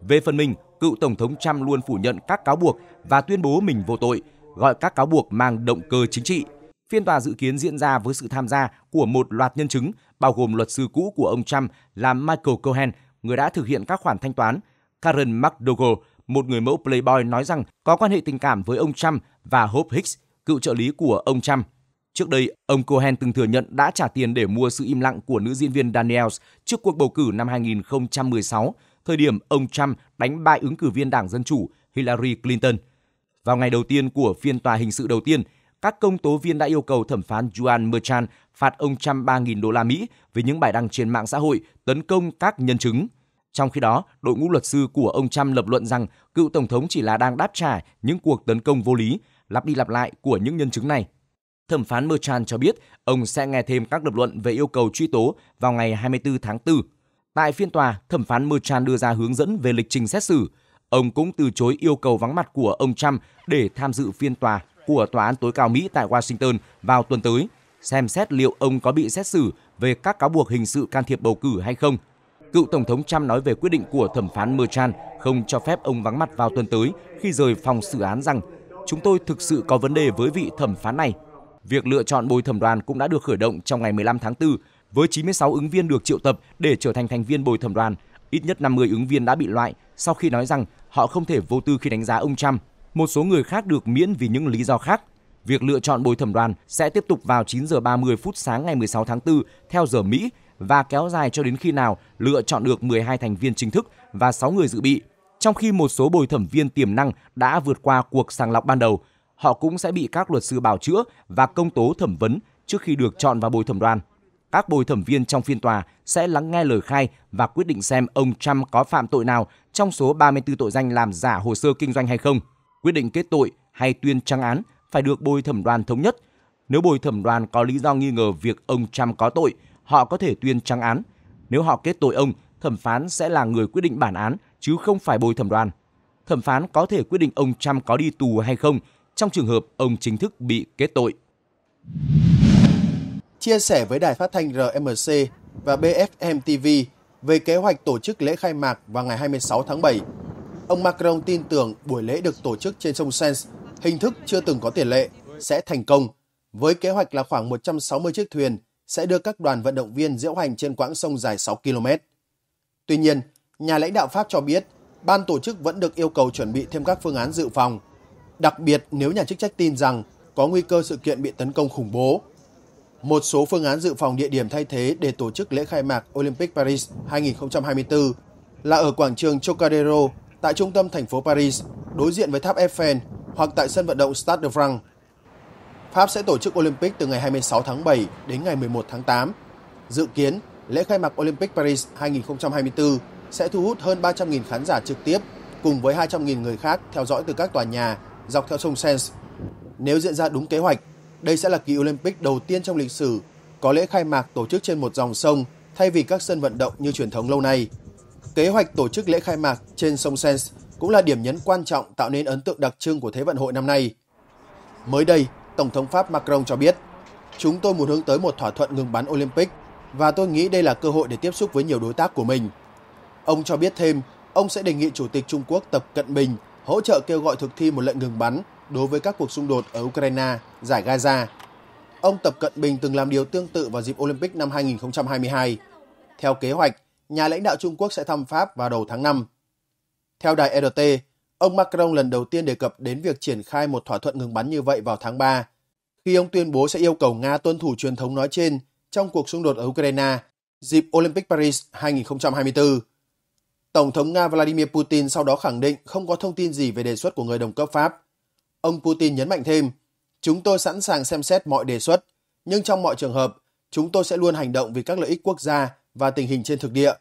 [SPEAKER 1] Về phần mình, cựu Tổng thống Trump luôn phủ nhận các cáo buộc và tuyên bố mình vô tội, gọi các cáo buộc mang động cơ chính trị. Phiên tòa dự kiến diễn ra với sự tham gia của một loạt nhân chứng, bao gồm luật sư cũ của ông Trump là Michael Cohen, người đã thực hiện các khoản thanh toán, Karen McDougall, một người mẫu Playboy nói rằng có quan hệ tình cảm với ông Trump và Hope Hicks, cựu trợ lý của ông Trump. Trước đây, ông Cohen từng thừa nhận đã trả tiền để mua sự im lặng của nữ diễn viên Daniels trước cuộc bầu cử năm 2016, thời điểm ông Trump đánh bại ứng cử viên Đảng Dân Chủ Hillary Clinton. Vào ngày đầu tiên của phiên tòa hình sự đầu tiên, các công tố viên đã yêu cầu thẩm phán Juan Merchan phạt ông Trump 3.000 đô la Mỹ vì những bài đăng trên mạng xã hội tấn công các nhân chứng. Trong khi đó, đội ngũ luật sư của ông Trump lập luận rằng cựu tổng thống chỉ là đang đáp trả những cuộc tấn công vô lý, lặp đi lặp lại của những nhân chứng này. Thẩm phán Merchan cho biết ông sẽ nghe thêm các lập luận về yêu cầu truy tố vào ngày 24 tháng 4. Tại phiên tòa, thẩm phán Merchan đưa ra hướng dẫn về lịch trình xét xử. Ông cũng từ chối yêu cầu vắng mặt của ông Trump để tham dự phiên tòa của Tòa án tối cao Mỹ tại Washington vào tuần tới, xem xét liệu ông có bị xét xử về các cáo buộc hình sự can thiệp bầu cử hay không. Cựu Tổng thống Trump nói về quyết định của thẩm phán Merchan không cho phép ông vắng mặt vào tuần tới khi rời phòng xử án rằng Chúng tôi thực sự có vấn đề với vị thẩm phán này việc lựa chọn bồi thẩm đoàn cũng đã được khởi động trong ngày 15 tháng 4 với 96 ứng viên được triệu tập để trở thành thành viên bồi thẩm đoàn. Ít nhất 50 ứng viên đã bị loại sau khi nói rằng họ không thể vô tư khi đánh giá ông Trump. Một số người khác được miễn vì những lý do khác. Việc lựa chọn bồi thẩm đoàn sẽ tiếp tục vào 9 giờ 30 phút sáng ngày 16 tháng 4 theo giờ Mỹ và kéo dài cho đến khi nào lựa chọn được 12 thành viên chính thức và 6 người dự bị. Trong khi một số bồi thẩm viên tiềm năng đã vượt qua cuộc sàng lọc ban đầu, họ cũng sẽ bị các luật sư bào chữa và công tố thẩm vấn trước khi được chọn vào bồi thẩm đoàn. Các bồi thẩm viên trong phiên tòa sẽ lắng nghe lời khai và quyết định xem ông Trump có phạm tội nào trong số 34 tội danh làm giả hồ sơ kinh doanh hay không. Quyết định kết tội hay tuyên trăng án phải được bồi thẩm đoàn thống nhất. Nếu bồi thẩm đoàn có lý do nghi ngờ việc ông Trump có tội, họ có thể tuyên trăng án. Nếu họ kết tội ông, thẩm phán sẽ là người quyết định bản án chứ không phải bồi thẩm đoàn. Thẩm phán có thể quyết định ông Trump có đi tù hay không trong trường hợp ông chính thức bị kết tội.
[SPEAKER 3] Chia sẻ với đài phát thanh RMC và BFM TV về kế hoạch tổ chức lễ khai mạc vào ngày 26 tháng 7, ông Macron tin tưởng buổi lễ được tổ chức trên sông Seine, hình thức chưa từng có tiền lệ, sẽ thành công, với kế hoạch là khoảng 160 chiếc thuyền sẽ đưa các đoàn vận động viên diễu hành trên quãng sông dài 6 km. Tuy nhiên, nhà lãnh đạo Pháp cho biết, ban tổ chức vẫn được yêu cầu chuẩn bị thêm các phương án dự phòng – đặc biệt nếu nhà chức trách tin rằng có nguy cơ sự kiện bị tấn công khủng bố. Một số phương án dự phòng địa điểm thay thế để tổ chức lễ khai mạc Olympic Paris 2024 là ở quảng trường Chocadero tại trung tâm thành phố Paris đối diện với tháp Eiffel hoặc tại sân vận động Stade de France. Pháp sẽ tổ chức Olympic từ ngày 26 tháng 7 đến ngày 11 tháng 8. Dự kiến, lễ khai mạc Olympic Paris 2024 sẽ thu hút hơn 300.000 khán giả trực tiếp cùng với 200.000 người khác theo dõi từ các tòa nhà dọc theo sông Sens. Nếu diễn ra đúng kế hoạch, đây sẽ là kỳ Olympic đầu tiên trong lịch sử có lễ khai mạc tổ chức trên một dòng sông thay vì các sân vận động như truyền thống lâu nay. Kế hoạch tổ chức lễ khai mạc trên sông Sens cũng là điểm nhấn quan trọng tạo nên ấn tượng đặc trưng của Thế vận hội năm nay. Mới đây, Tổng thống Pháp Macron cho biết, chúng tôi muốn hướng tới một thỏa thuận ngừng bắn Olympic và tôi nghĩ đây là cơ hội để tiếp xúc với nhiều đối tác của mình. Ông cho biết thêm, ông sẽ đề nghị Chủ tịch Trung Quốc Tập Cận Bình hỗ trợ kêu gọi thực thi một lệnh ngừng bắn đối với các cuộc xung đột ở Ukraine, giải Gaza. Ông Tập Cận Bình từng làm điều tương tự vào dịp Olympic năm 2022. Theo kế hoạch, nhà lãnh đạo Trung Quốc sẽ thăm Pháp vào đầu tháng 5. Theo đài RT, e ông Macron lần đầu tiên đề cập đến việc triển khai một thỏa thuận ngừng bắn như vậy vào tháng 3, khi ông tuyên bố sẽ yêu cầu Nga tuân thủ truyền thống nói trên trong cuộc xung đột ở Ukraine dịp Olympic Paris 2024. Tổng thống Nga Vladimir Putin sau đó khẳng định không có thông tin gì về đề xuất của người đồng cấp Pháp. Ông Putin nhấn mạnh thêm, chúng tôi sẵn sàng xem xét mọi đề xuất, nhưng trong mọi trường hợp, chúng tôi sẽ luôn hành động vì các lợi ích quốc gia và tình hình trên thực địa.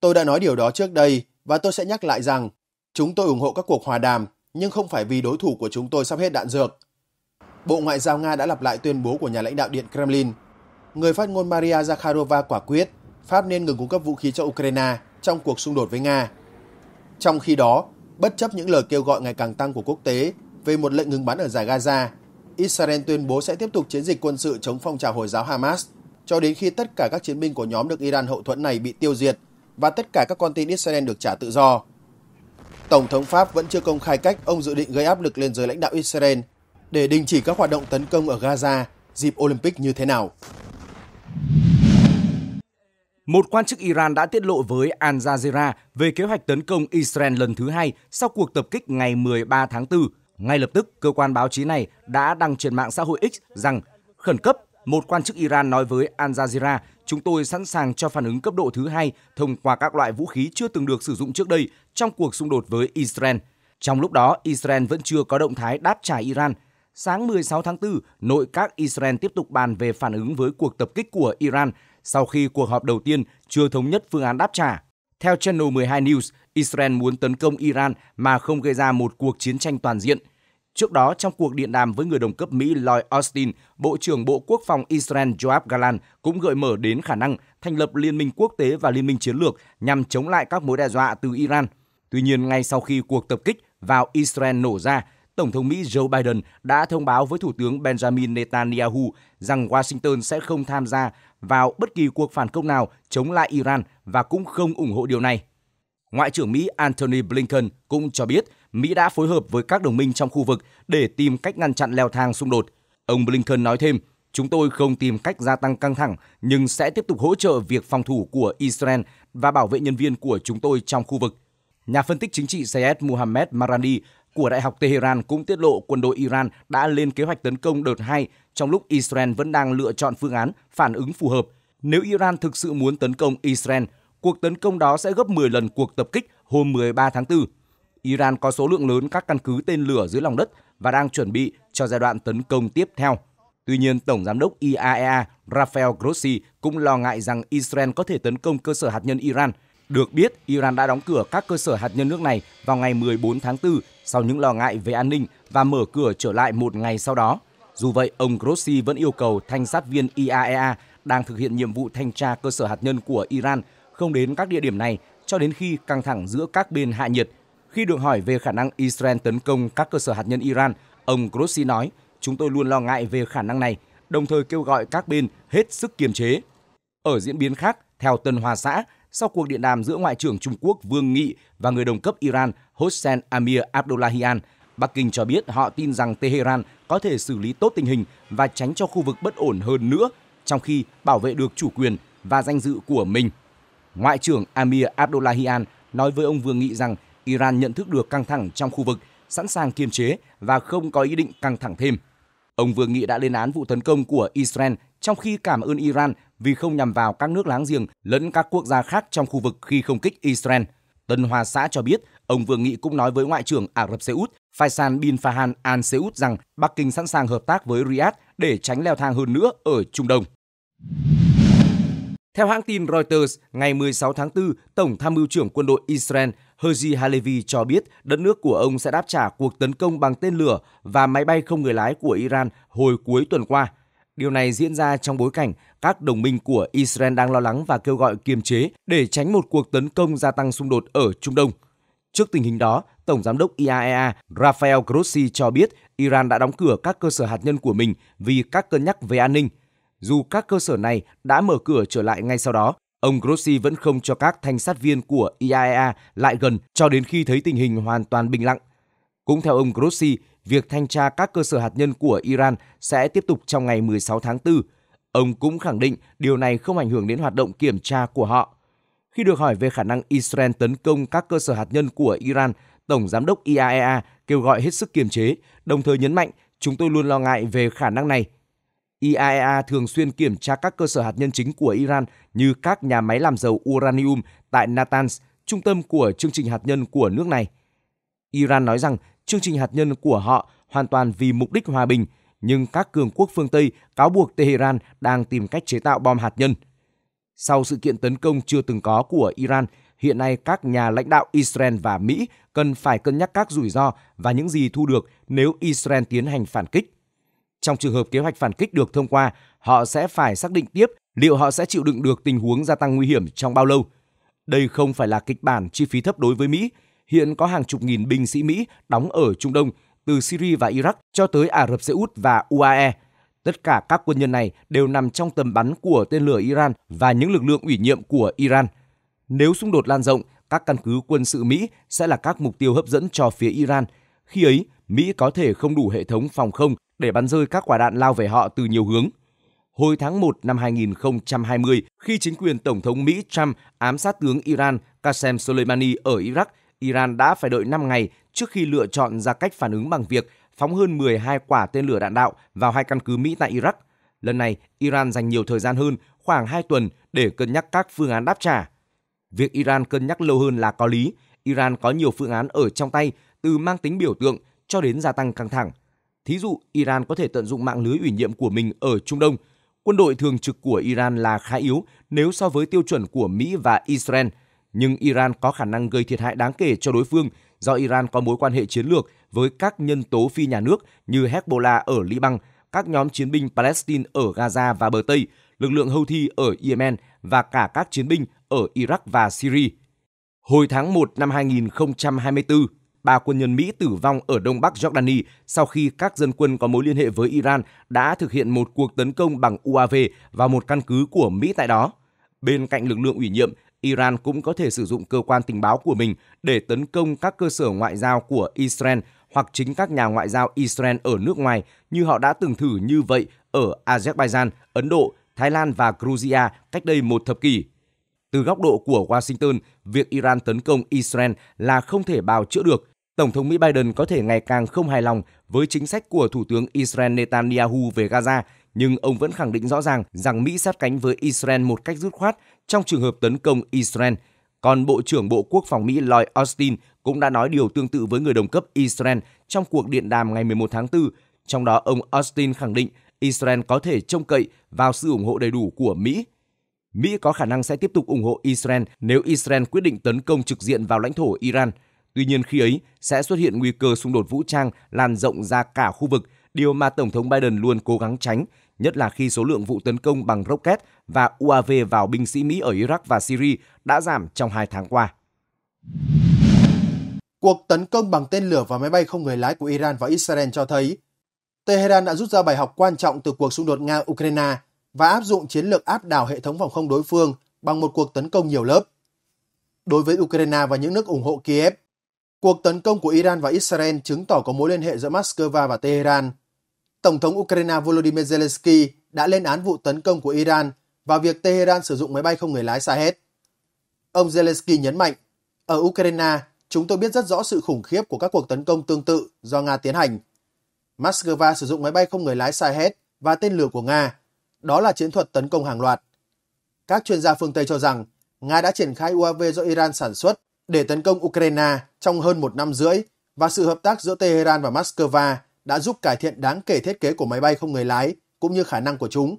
[SPEAKER 3] Tôi đã nói điều đó trước đây và tôi sẽ nhắc lại rằng chúng tôi ủng hộ các cuộc hòa đàm nhưng không phải vì đối thủ của chúng tôi sắp hết đạn dược. Bộ Ngoại giao Nga đã lặp lại tuyên bố của nhà lãnh đạo Điện Kremlin. Người phát ngôn Maria Zakharova quả quyết Pháp nên ngừng cung cấp vũ khí cho Ukraine trong cuộc xung đột với Nga. Trong khi đó, bất chấp những lời kêu gọi ngày càng tăng của quốc tế về một lệnh ngừng bắn ở giải Gaza, Israel tuyên bố sẽ tiếp tục chiến dịch quân sự chống phong trào Hồi giáo Hamas cho đến khi tất cả các chiến binh của nhóm được Iran hậu thuẫn này bị tiêu diệt và tất cả các con tin Israel được trả tự do. Tổng thống Pháp vẫn chưa công khai cách ông dự định gây áp lực lên giới lãnh đạo Israel để đình chỉ các hoạt động tấn công ở Gaza dịp Olympic như thế nào.
[SPEAKER 1] Một quan chức Iran đã tiết lộ với Al Jazeera về kế hoạch tấn công Israel lần thứ hai sau cuộc tập kích ngày 13 tháng 4. Ngay lập tức, cơ quan báo chí này đã đăng trên mạng xã hội X rằng khẩn cấp một quan chức Iran nói với Al Jazeera, chúng tôi sẵn sàng cho phản ứng cấp độ thứ hai thông qua các loại vũ khí chưa từng được sử dụng trước đây trong cuộc xung đột với Israel. Trong lúc đó, Israel vẫn chưa có động thái đáp trả Iran. Sáng 16 tháng 4, nội các Israel tiếp tục bàn về phản ứng với cuộc tập kích của Iran sau khi cuộc họp đầu tiên chưa thống nhất phương án đáp trả. Theo Channel 12 News, Israel muốn tấn công Iran mà không gây ra một cuộc chiến tranh toàn diện. Trước đó, trong cuộc điện đàm với người đồng cấp Mỹ Lloyd Austin, Bộ trưởng Bộ Quốc phòng Israel Joab Galan cũng gợi mở đến khả năng thành lập liên minh quốc tế và liên minh chiến lược nhằm chống lại các mối đe dọa từ Iran. Tuy nhiên, ngay sau khi cuộc tập kích vào Israel nổ ra, Tổng thống Mỹ Joe Biden đã thông báo với Thủ tướng Benjamin Netanyahu rằng Washington sẽ không tham gia vào bất kỳ cuộc phản công nào chống lại Iran và cũng không ủng hộ điều này. Ngoại trưởng Mỹ Antony Blinken cũng cho biết Mỹ đã phối hợp với các đồng minh trong khu vực để tìm cách ngăn chặn leo thang xung đột. Ông Blinken nói thêm, chúng tôi không tìm cách gia tăng căng thẳng nhưng sẽ tiếp tục hỗ trợ việc phòng thủ của Israel và bảo vệ nhân viên của chúng tôi trong khu vực. Nhà phân tích chính trị Sayed Mohammed Marani của Đại học Tehran cũng tiết lộ quân đội Iran đã lên kế hoạch tấn công đợt 2 trong lúc Israel vẫn đang lựa chọn phương án phản ứng phù hợp. Nếu Iran thực sự muốn tấn công Israel, cuộc tấn công đó sẽ gấp 10 lần cuộc tập kích hôm 13 tháng 4. Iran có số lượng lớn các căn cứ tên lửa dưới lòng đất và đang chuẩn bị cho giai đoạn tấn công tiếp theo. Tuy nhiên, Tổng Giám đốc IAEA e Rafael Grossi cũng lo ngại rằng Israel có thể tấn công cơ sở hạt nhân Iran. Được biết, Iran đã đóng cửa các cơ sở hạt nhân nước này vào ngày 14 tháng 4 sau những lo ngại về an ninh và mở cửa trở lại một ngày sau đó. Dù vậy, ông Grossi vẫn yêu cầu thanh sát viên IAEA e đang thực hiện nhiệm vụ thanh tra cơ sở hạt nhân của Iran không đến các địa điểm này cho đến khi căng thẳng giữa các bên hạ nhiệt. Khi được hỏi về khả năng Israel tấn công các cơ sở hạt nhân Iran, ông Grossi nói, chúng tôi luôn lo ngại về khả năng này, đồng thời kêu gọi các bên hết sức kiềm chế. Ở diễn biến khác, theo Tân Hoa Xã, sau cuộc điện đàm giữa Ngoại trưởng Trung Quốc Vương Nghị và người đồng cấp Iran Hossein Amir Abdullahian, Bắc Kinh cho biết họ tin rằng Tehran có thể xử lý tốt tình hình và tránh cho khu vực bất ổn hơn nữa, trong khi bảo vệ được chủ quyền và danh dự của mình. Ngoại trưởng Amir Abdullahian nói với ông Vương Nghị rằng Iran nhận thức được căng thẳng trong khu vực, sẵn sàng kiềm chế và không có ý định căng thẳng thêm. Ông Vương Nghị đã lên án vụ tấn công của Israel trong khi cảm ơn Iran vì không nhằm vào các nước láng giềng lẫn các quốc gia khác trong khu vực khi không kích Israel. Tân Hoa Xã cho biết Ông Vương Nghị cũng nói với Ngoại trưởng Ả Rập Xê Út Faisal bin Farhan Al Xê Út rằng Bắc Kinh sẵn sàng hợp tác với Riyadh để tránh leo thang hơn nữa ở Trung Đông. Theo hãng tin Reuters, ngày 16 tháng 4, Tổng tham mưu trưởng quân đội Israel Herzi Halevi cho biết đất nước của ông sẽ đáp trả cuộc tấn công bằng tên lửa và máy bay không người lái của Iran hồi cuối tuần qua. Điều này diễn ra trong bối cảnh các đồng minh của Israel đang lo lắng và kêu gọi kiềm chế để tránh một cuộc tấn công gia tăng xung đột ở Trung Đông. Trước tình hình đó, Tổng Giám đốc IAEA e Rafael Grossi cho biết Iran đã đóng cửa các cơ sở hạt nhân của mình vì các cân nhắc về an ninh. Dù các cơ sở này đã mở cửa trở lại ngay sau đó, ông Grossi vẫn không cho các thanh sát viên của IAEA e lại gần cho đến khi thấy tình hình hoàn toàn bình lặng. Cũng theo ông Grossi, việc thanh tra các cơ sở hạt nhân của Iran sẽ tiếp tục trong ngày 16 tháng 4. Ông cũng khẳng định điều này không ảnh hưởng đến hoạt động kiểm tra của họ. Khi được hỏi về khả năng Israel tấn công các cơ sở hạt nhân của Iran, Tổng Giám đốc IAEA e kêu gọi hết sức kiềm chế, đồng thời nhấn mạnh chúng tôi luôn lo ngại về khả năng này. IAEA e thường xuyên kiểm tra các cơ sở hạt nhân chính của Iran như các nhà máy làm dầu uranium tại Natanz, trung tâm của chương trình hạt nhân của nước này. Iran nói rằng chương trình hạt nhân của họ hoàn toàn vì mục đích hòa bình, nhưng các cường quốc phương Tây cáo buộc Tehran đang tìm cách chế tạo bom hạt nhân – sau sự kiện tấn công chưa từng có của Iran, hiện nay các nhà lãnh đạo Israel và Mỹ cần phải cân nhắc các rủi ro và những gì thu được nếu Israel tiến hành phản kích. Trong trường hợp kế hoạch phản kích được thông qua, họ sẽ phải xác định tiếp liệu họ sẽ chịu đựng được tình huống gia tăng nguy hiểm trong bao lâu. Đây không phải là kịch bản chi phí thấp đối với Mỹ. Hiện có hàng chục nghìn binh sĩ Mỹ đóng ở Trung Đông, từ Syria và Iraq cho tới Ả Rập Xê Út và UAE – Tất cả các quân nhân này đều nằm trong tầm bắn của tên lửa Iran và những lực lượng ủy nhiệm của Iran. Nếu xung đột lan rộng, các căn cứ quân sự Mỹ sẽ là các mục tiêu hấp dẫn cho phía Iran. Khi ấy, Mỹ có thể không đủ hệ thống phòng không để bắn rơi các quả đạn lao về họ từ nhiều hướng. Hồi tháng 1 năm 2020, khi chính quyền Tổng thống Mỹ Trump ám sát tướng Iran Qasem Soleimani ở Iraq, Iran đã phải đợi 5 ngày trước khi lựa chọn ra cách phản ứng bằng việc phóng hơn 12 quả tên lửa đạn đạo vào hai căn cứ Mỹ tại Iraq. Lần này, Iran dành nhiều thời gian hơn, khoảng 2 tuần để cân nhắc các phương án đáp trả. Việc Iran cân nhắc lâu hơn là có lý, Iran có nhiều phương án ở trong tay từ mang tính biểu tượng cho đến gia tăng căng thẳng. Thí dụ, Iran có thể tận dụng mạng lưới ủy nhiệm của mình ở Trung Đông. Quân đội thường trực của Iran là khá yếu nếu so với tiêu chuẩn của Mỹ và Israel, nhưng Iran có khả năng gây thiệt hại đáng kể cho đối phương do Iran có mối quan hệ chiến lược với các nhân tố phi nhà nước như Hezbollah ở Liban, các nhóm chiến binh Palestine ở Gaza và bờ Tây, lực lượng Houthi ở Yemen và cả các chiến binh ở Iraq và Syria. Hồi tháng 1 năm 2024, ba quân nhân Mỹ tử vong ở Đông Bắc Jordani sau khi các dân quân có mối liên hệ với Iran đã thực hiện một cuộc tấn công bằng UAV vào một căn cứ của Mỹ tại đó. Bên cạnh lực lượng ủy nhiệm, Iran cũng có thể sử dụng cơ quan tình báo của mình để tấn công các cơ sở ngoại giao của Israel hoặc chính các nhà ngoại giao Israel ở nước ngoài như họ đã từng thử như vậy ở Azerbaijan, Ấn Độ, Thái Lan và Georgia cách đây một thập kỷ. Từ góc độ của Washington, việc Iran tấn công Israel là không thể bào chữa được. Tổng thống Mỹ Biden có thể ngày càng không hài lòng với chính sách của Thủ tướng Israel Netanyahu về Gaza, nhưng ông vẫn khẳng định rõ ràng rằng Mỹ sát cánh với Israel một cách dứt khoát trong trường hợp tấn công Israel. Còn Bộ trưởng Bộ Quốc phòng Mỹ Lloyd Austin cũng đã nói điều tương tự với người đồng cấp Israel trong cuộc điện đàm ngày 11 tháng 4, trong đó ông Austin khẳng định Israel có thể trông cậy vào sự ủng hộ đầy đủ của Mỹ. Mỹ có khả năng sẽ tiếp tục ủng hộ Israel nếu Israel quyết định tấn công trực diện vào lãnh thổ Iran. Tuy nhiên khi ấy sẽ xuất hiện nguy cơ xung đột vũ trang lan rộng ra cả khu vực, điều mà Tổng thống Biden luôn cố gắng tránh, nhất là khi số lượng vụ tấn công bằng rocket và UAV vào binh sĩ Mỹ ở Iraq và Syria đã giảm trong hai tháng qua.
[SPEAKER 3] Cuộc tấn công bằng tên lửa và máy bay không người lái của Iran vào Israel cho thấy Tehran đã rút ra bài học quan trọng từ cuộc xung đột Nga-Ukraine và áp dụng chiến lược áp đảo hệ thống phòng không đối phương bằng một cuộc tấn công nhiều lớp. Đối với Ukraine và những nước ủng hộ Kiev, cuộc tấn công của Iran và Israel chứng tỏ có mối liên hệ giữa Moscow và Tehran. Tổng thống Ukraine Volodymyr Zelensky đã lên án vụ tấn công của Iran và việc Tehran sử dụng máy bay không người lái hết. Ông Zelensky nhấn mạnh, ở Ukraine, chúng tôi biết rất rõ sự khủng khiếp của các cuộc tấn công tương tự do Nga tiến hành. Moscow sử dụng máy bay không người lái Shahed và tên lửa của Nga. Đó là chiến thuật tấn công hàng loạt. Các chuyên gia phương Tây cho rằng Nga đã triển khai UAV do Iran sản xuất để tấn công Ukraine trong hơn một năm rưỡi và sự hợp tác giữa Tehran và Moscow đã giúp cải thiện đáng kể thiết kế của máy bay không người lái cũng như khả năng của chúng.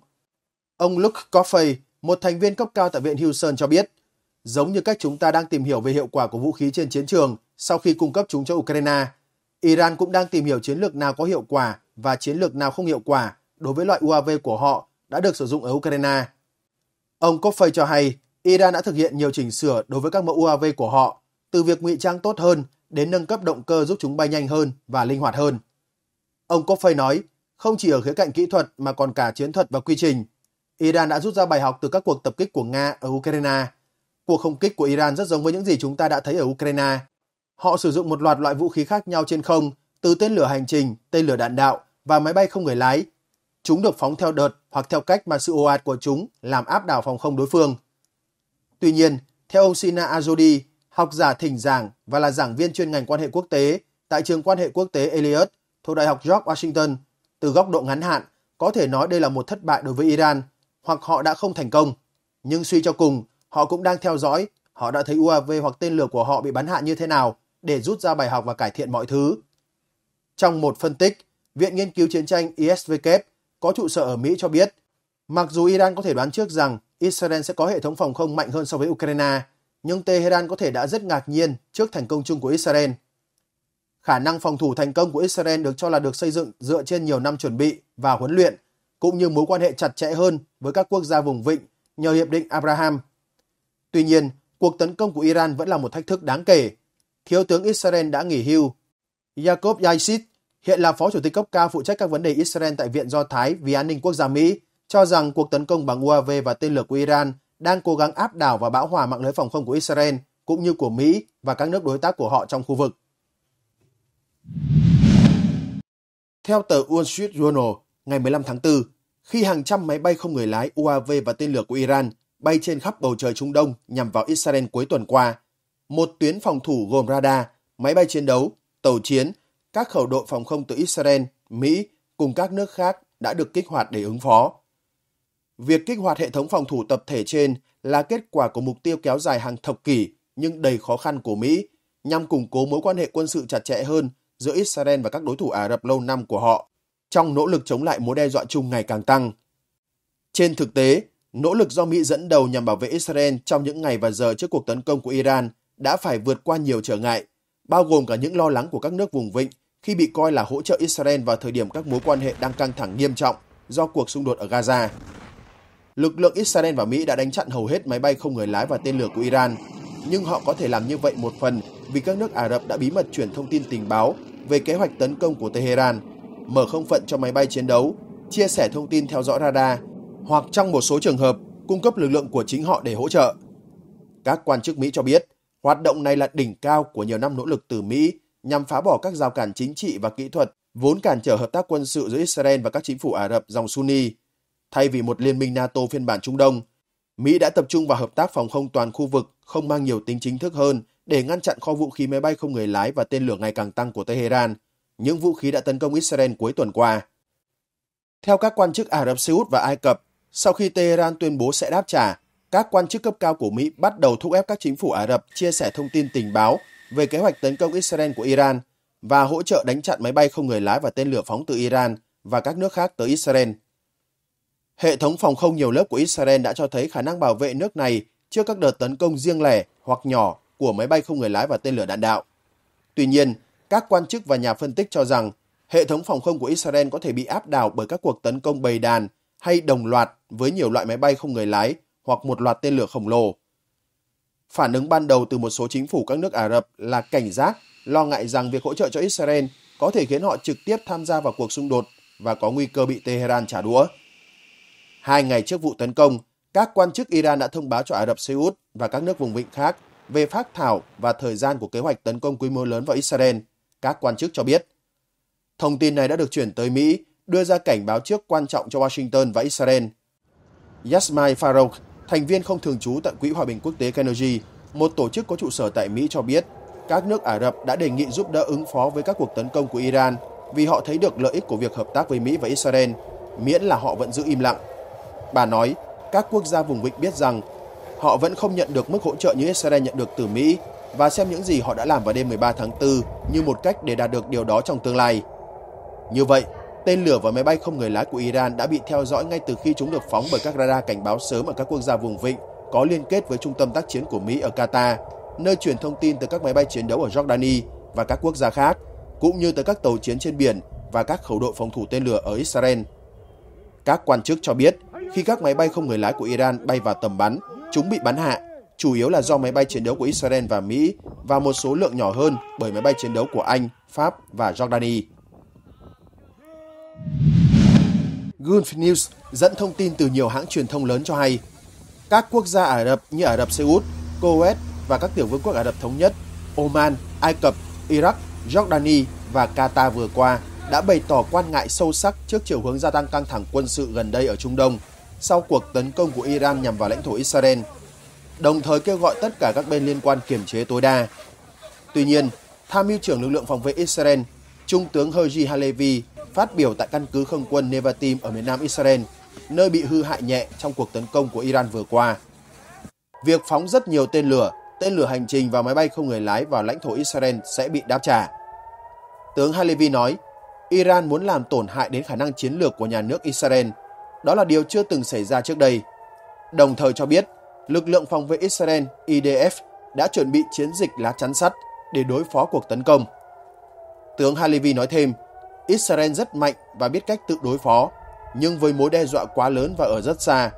[SPEAKER 3] Ông Luke Coffey, một thành viên cấp cao tại Viện Houston cho biết – Giống như cách chúng ta đang tìm hiểu về hiệu quả của vũ khí trên chiến trường sau khi cung cấp chúng cho Ukraine, Iran cũng đang tìm hiểu chiến lược nào có hiệu quả và chiến lược nào không hiệu quả đối với loại UAV của họ đã được sử dụng ở Ukraine. Ông Koffey cho hay Iran đã thực hiện nhiều chỉnh sửa đối với các mẫu UAV của họ, từ việc ngụy trang tốt hơn đến nâng cấp động cơ giúp chúng bay nhanh hơn và linh hoạt hơn. Ông Koffey nói, không chỉ ở khía cạnh kỹ thuật mà còn cả chiến thuật và quy trình, Iran đã rút ra bài học từ các cuộc tập kích của Nga ở Ukraine – Cuộc không kích của Iran rất giống với những gì chúng ta đã thấy ở Ukraine. Họ sử dụng một loạt loại vũ khí khác nhau trên không, từ tên lửa hành trình, tên lửa đạn đạo và máy bay không người lái. Chúng được phóng theo đợt hoặc theo cách mà sự ồ ạt của chúng làm áp đảo phòng không đối phương. Tuy nhiên, theo ông Sina Azodi, học giả thỉnh giảng và là giảng viên chuyên ngành quan hệ quốc tế tại trường quan hệ quốc tế Elliott thuộc Đại học George Washington, từ góc độ ngắn hạn, có thể nói đây là một thất bại đối với Iran, hoặc họ đã không thành công. Nhưng suy cho cùng, Họ cũng đang theo dõi, họ đã thấy UAV hoặc tên lửa của họ bị bắn hạ như thế nào để rút ra bài học và cải thiện mọi thứ. Trong một phân tích, Viện Nghiên cứu Chiến tranh ISVK có trụ sở ở Mỹ cho biết, mặc dù Iran có thể đoán trước rằng Israel sẽ có hệ thống phòng không mạnh hơn so với Ukraine, nhưng Tehran có thể đã rất ngạc nhiên trước thành công chung của Israel. Khả năng phòng thủ thành công của Israel được cho là được xây dựng dựa trên nhiều năm chuẩn bị và huấn luyện, cũng như mối quan hệ chặt chẽ hơn với các quốc gia vùng vịnh nhờ Hiệp định Abraham Tuy nhiên, cuộc tấn công của Iran vẫn là một thách thức đáng kể. Thiếu tướng Israel đã nghỉ hưu. Jacob Yaisit, hiện là phó chủ tịch cấp cao phụ trách các vấn đề Israel tại Viện Do Thái vì an ninh quốc gia Mỹ, cho rằng cuộc tấn công bằng UAV và tên lửa của Iran đang cố gắng áp đảo và bão hòa mạng lưới phòng không của Israel cũng như của Mỹ và các nước đối tác của họ trong khu vực. Theo tờ Wall Street Journal, ngày 15 tháng 4, khi hàng trăm máy bay không người lái UAV và tên lửa của Iran bay trên khắp bầu trời Trung Đông nhằm vào Israel cuối tuần qua. Một tuyến phòng thủ gồm radar, máy bay chiến đấu, tàu chiến, các khẩu đội phòng không từ Israel, Mỹ cùng các nước khác đã được kích hoạt để ứng phó. Việc kích hoạt hệ thống phòng thủ tập thể trên là kết quả của mục tiêu kéo dài hàng thập kỷ nhưng đầy khó khăn của Mỹ nhằm củng cố mối quan hệ quân sự chặt chẽ hơn giữa Israel và các đối thủ Ả Rập lâu năm của họ trong nỗ lực chống lại mối đe dọa chung ngày càng tăng. Trên thực tế, Nỗ lực do Mỹ dẫn đầu nhằm bảo vệ Israel trong những ngày và giờ trước cuộc tấn công của Iran đã phải vượt qua nhiều trở ngại, bao gồm cả những lo lắng của các nước vùng vịnh khi bị coi là hỗ trợ Israel vào thời điểm các mối quan hệ đang căng thẳng nghiêm trọng do cuộc xung đột ở Gaza. Lực lượng Israel và Mỹ đã đánh chặn hầu hết máy bay không người lái và tên lửa của Iran, nhưng họ có thể làm như vậy một phần vì các nước Ả Rập đã bí mật chuyển thông tin tình báo về kế hoạch tấn công của Tehran, mở không phận cho máy bay chiến đấu, chia sẻ thông tin theo dõi radar hoặc trong một số trường hợp cung cấp lực lượng của chính họ để hỗ trợ. Các quan chức Mỹ cho biết, hoạt động này là đỉnh cao của nhiều năm nỗ lực từ Mỹ nhằm phá bỏ các rào cản chính trị và kỹ thuật vốn cản trở hợp tác quân sự giữa Israel và các chính phủ Ả Rập dòng Sunni. Thay vì một liên minh NATO phiên bản Trung Đông, Mỹ đã tập trung vào hợp tác phòng không toàn khu vực không mang nhiều tính chính thức hơn để ngăn chặn kho vũ khí máy bay không người lái và tên lửa ngày càng tăng của Tehran, những vũ khí đã tấn công Israel cuối tuần qua. Theo các quan chức Ả Rập Xê Út và Ai Cập, sau khi Tehran tuyên bố sẽ đáp trả, các quan chức cấp cao của Mỹ bắt đầu thúc ép các chính phủ Ả Rập chia sẻ thông tin tình báo về kế hoạch tấn công Israel của Iran và hỗ trợ đánh chặn máy bay không người lái và tên lửa phóng từ Iran và các nước khác tới Israel. Hệ thống phòng không nhiều lớp của Israel đã cho thấy khả năng bảo vệ nước này trước các đợt tấn công riêng lẻ hoặc nhỏ của máy bay không người lái và tên lửa đạn đạo. Tuy nhiên, các quan chức và nhà phân tích cho rằng hệ thống phòng không của Israel có thể bị áp đảo bởi các cuộc tấn công bầy đàn hay đồng loạt với nhiều loại máy bay không người lái hoặc một loạt tên lửa khổng lồ. Phản ứng ban đầu từ một số chính phủ các nước Ả Rập là cảnh giác, lo ngại rằng việc hỗ trợ cho Israel có thể khiến họ trực tiếp tham gia vào cuộc xung đột và có nguy cơ bị Tehran trả đũa. Hai ngày trước vụ tấn công, các quan chức Iran đã thông báo cho Ả Rập Xê Út và các nước vùng vịnh khác về phát thảo và thời gian của kế hoạch tấn công quy mô lớn vào Israel, các quan chức cho biết. Thông tin này đã được chuyển tới Mỹ, đưa ra cảnh báo trước quan trọng cho Washington và Israel – Yasmai Farouk, thành viên không thường trú tại Quỹ Hòa bình Quốc tế Kennedy, một tổ chức có trụ sở tại Mỹ cho biết, các nước Ả Rập đã đề nghị giúp đỡ ứng phó với các cuộc tấn công của Iran vì họ thấy được lợi ích của việc hợp tác với Mỹ và Israel, miễn là họ vẫn giữ im lặng. Bà nói, các quốc gia vùng vịnh biết rằng họ vẫn không nhận được mức hỗ trợ như Israel nhận được từ Mỹ và xem những gì họ đã làm vào đêm 13 tháng 4 như một cách để đạt được điều đó trong tương lai. Như vậy, Tên lửa và máy bay không người lái của Iran đã bị theo dõi ngay từ khi chúng được phóng bởi các radar cảnh báo sớm ở các quốc gia vùng vịnh có liên kết với trung tâm tác chiến của Mỹ ở Qatar, nơi truyền thông tin từ các máy bay chiến đấu ở Jordani và các quốc gia khác, cũng như từ các tàu chiến trên biển và các khẩu đội phòng thủ tên lửa ở Israel. Các quan chức cho biết, khi các máy bay không người lái của Iran bay vào tầm bắn, chúng bị bắn hạ, chủ yếu là do máy bay chiến đấu của Israel và Mỹ và một số lượng nhỏ hơn bởi máy bay chiến đấu của Anh, Pháp và Jordani. Gulf News dẫn thông tin từ nhiều hãng truyền thông lớn cho hay, các quốc gia Ả Rập như Ả Rập Xê Út, Kuwait và các tiểu vương quốc Ả Rập Thống Nhất, Oman, Ai Cập, Iraq, Jordani và Qatar vừa qua đã bày tỏ quan ngại sâu sắc trước chiều hướng gia tăng căng thẳng quân sự gần đây ở Trung Đông sau cuộc tấn công của Iran nhằm vào lãnh thổ Israel, đồng thời kêu gọi tất cả các bên liên quan kiềm chế tối đa. Tuy nhiên, Tham mưu trưởng lực lượng phòng vệ Israel, Trung tướng Herji Halevi phát biểu tại căn cứ không quân Nevatim ở miền nam Israel, nơi bị hư hại nhẹ trong cuộc tấn công của Iran vừa qua. Việc phóng rất nhiều tên lửa, tên lửa hành trình và máy bay không người lái vào lãnh thổ Israel sẽ bị đáp trả. Tướng Halevi nói, Iran muốn làm tổn hại đến khả năng chiến lược của nhà nước Israel. Đó là điều chưa từng xảy ra trước đây. Đồng thời cho biết, lực lượng phòng vệ Israel IDF đã chuẩn bị chiến dịch lá chắn sắt để đối phó cuộc tấn công. Tướng Halevi nói thêm, Israel rất mạnh và biết cách tự đối phó, nhưng với mối đe dọa quá lớn và ở rất xa,